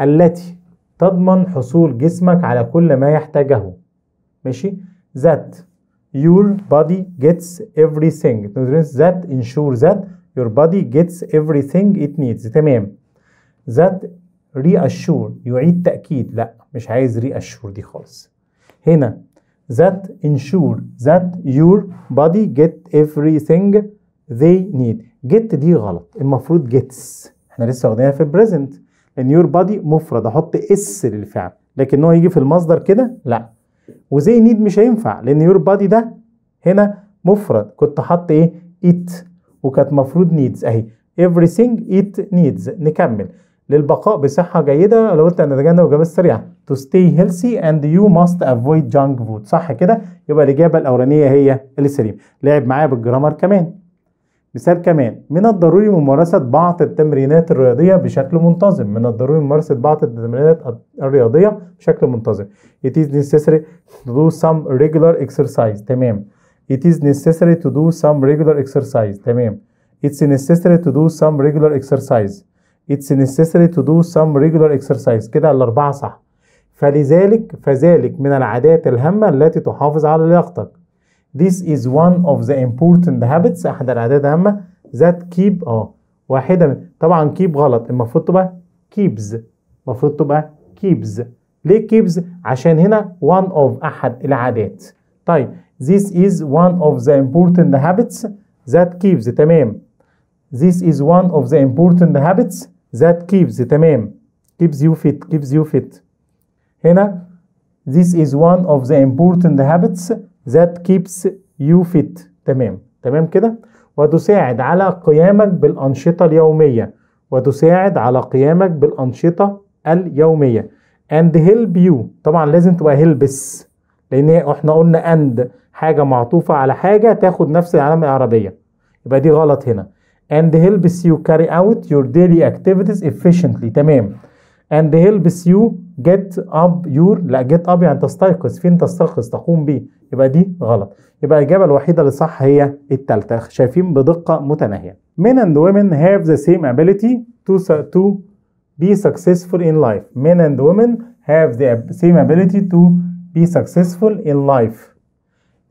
التي تضمن حصول جسمك على كل ما يحتاجه ماشي that your body gets everything nutrients that ensure that your body gets everything it needs تمام that reassure يعيد تأكيد لا مش عايز reassure دي خالص هنا that ensure that your body get everything they need get دي غلط المفروض gets احنا لسه واخدينها في present لان your body مفرد احط اس للفعل لكن هو يجي في المصدر كده لا وزي نيد مش هينفع لان your body ده هنا مفرد كنت حاطط ايه it وكانت مفروض needs اهي everything it needs نكمل للبقاء بصحه جيده لو قلت ده تجنب وجبات سريعه to stay healthy and you must avoid junk food صح كده يبقى الإجابة الأولانية هي السليم لعب معايا بالجرامر كمان مثال كمان من الضروري ممارسة بعض التمرينات الرياضية بشكل منتظم من الضروري ممارسة بعض التمرينات الرياضية بشكل منتظم it is necessary to do some regular exercise تمام it is necessary to do some regular exercise تمام it's necessary to do some regular exercise it's necessary to do some regular exercise كده الأربعة صح فلذلك فذلك من العادات الهامة التي تحافظ على لياقتك This is one of the important habits أحد العادات الهامة that keep اه واحدة من طبعا keep غلط المفروض تبقى keeps المفروض تبقى keeps ليه keeps؟ عشان هنا one of أحد العادات طيب This is one of the important habits that keeps تمام This is one of the important habits that keeps تمام keeps you fit keeps you fit هنا this is one of the important habits that keeps you fit تمام تمام كده وتساعد على قيامك بالأنشطة اليومية وتساعد على قيامك بالأنشطة اليومية and help you طبعا لازم تبقى هيلبس لأن احنا قلنا and حاجة معطوفة على حاجة تاخد نفس العلامة العربية يبقى دي غلط هنا and helps you carry out your daily activities efficiently تمام and helps you get up your لا get up يعني تستيقظ فين تستيقظ تقوم به يبقى دي غلط يبقى الإجابة الوحيدة اللي صح هي الثالثه شايفين بدقة متناهية men and women have the same ability to to be successful in life men and women have the same ability to be successful in life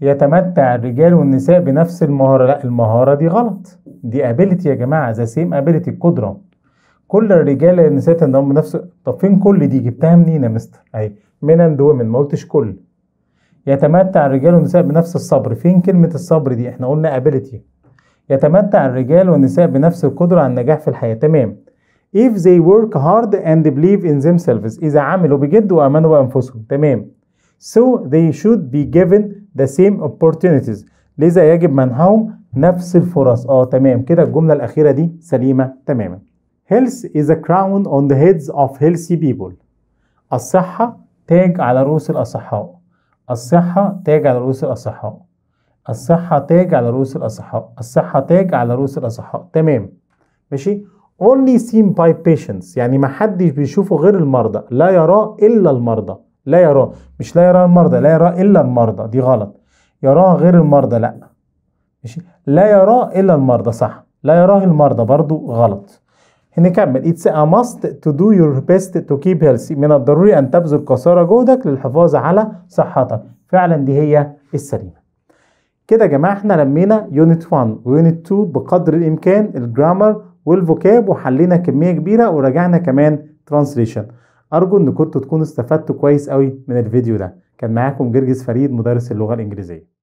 يتمتع الرجال والنساء بنفس المهارة لا المهارة دي غلط دي ability يا جماعة the same ability القدرة كل الرجال النساء تنضم نفس طب فين كل دي جبتها منين يا مستر اهي من اند ومن ما قلتش كل يتمتع الرجال والنساء بنفس الصبر فين كلمه الصبر دي احنا قلنا ability يتمتع الرجال والنساء بنفس القدره على النجاح في الحياه تمام if they work hard and believe in themselves إذا عملوا بجد وأمنوا بأنفسهم تمام so they should be given the same opportunities لذا يجب منحهم نفس الفرص اه تمام كده الجملة الأخيرة دي سليمة تماما Health is a crown on the heads of healthy people. الصحة تاج على رؤوس الأصحاء. الصحة تاج على رؤوس الأصحاء. الصحة تاج على رؤوس الأصحاء. الصحة تاج على رؤوس الأصحاء. تمام. ماشي؟ Only seen by patients يعني ما حدش بيشوفه غير المرضى، لا يراه إلا المرضى، لا يراه، مش لا يراه المرضى، لا يراه إلا المرضى، دي غلط. يراه غير المرضى لأ. ماشي؟ لا يراه إلا المرضى صح، لا يراه المرضى برضو غلط. نكمل يعني It's a must to do your best to keep healthy من الضروري أن تبذل قصارى جهدك للحفاظ على صحتك فعلا دي هي السليمة كده يا جماعة احنا لمينا يونت 1 ويونت 2 بقدر الإمكان الجرامر والفوكاب وحلينا كمية كبيرة وراجعنا كمان ترانسليشن أرجو إن كنتوا تكونوا استفدتوا كويس قوي من الفيديو ده كان معاكم جرجس فريد مدرس اللغة الإنجليزية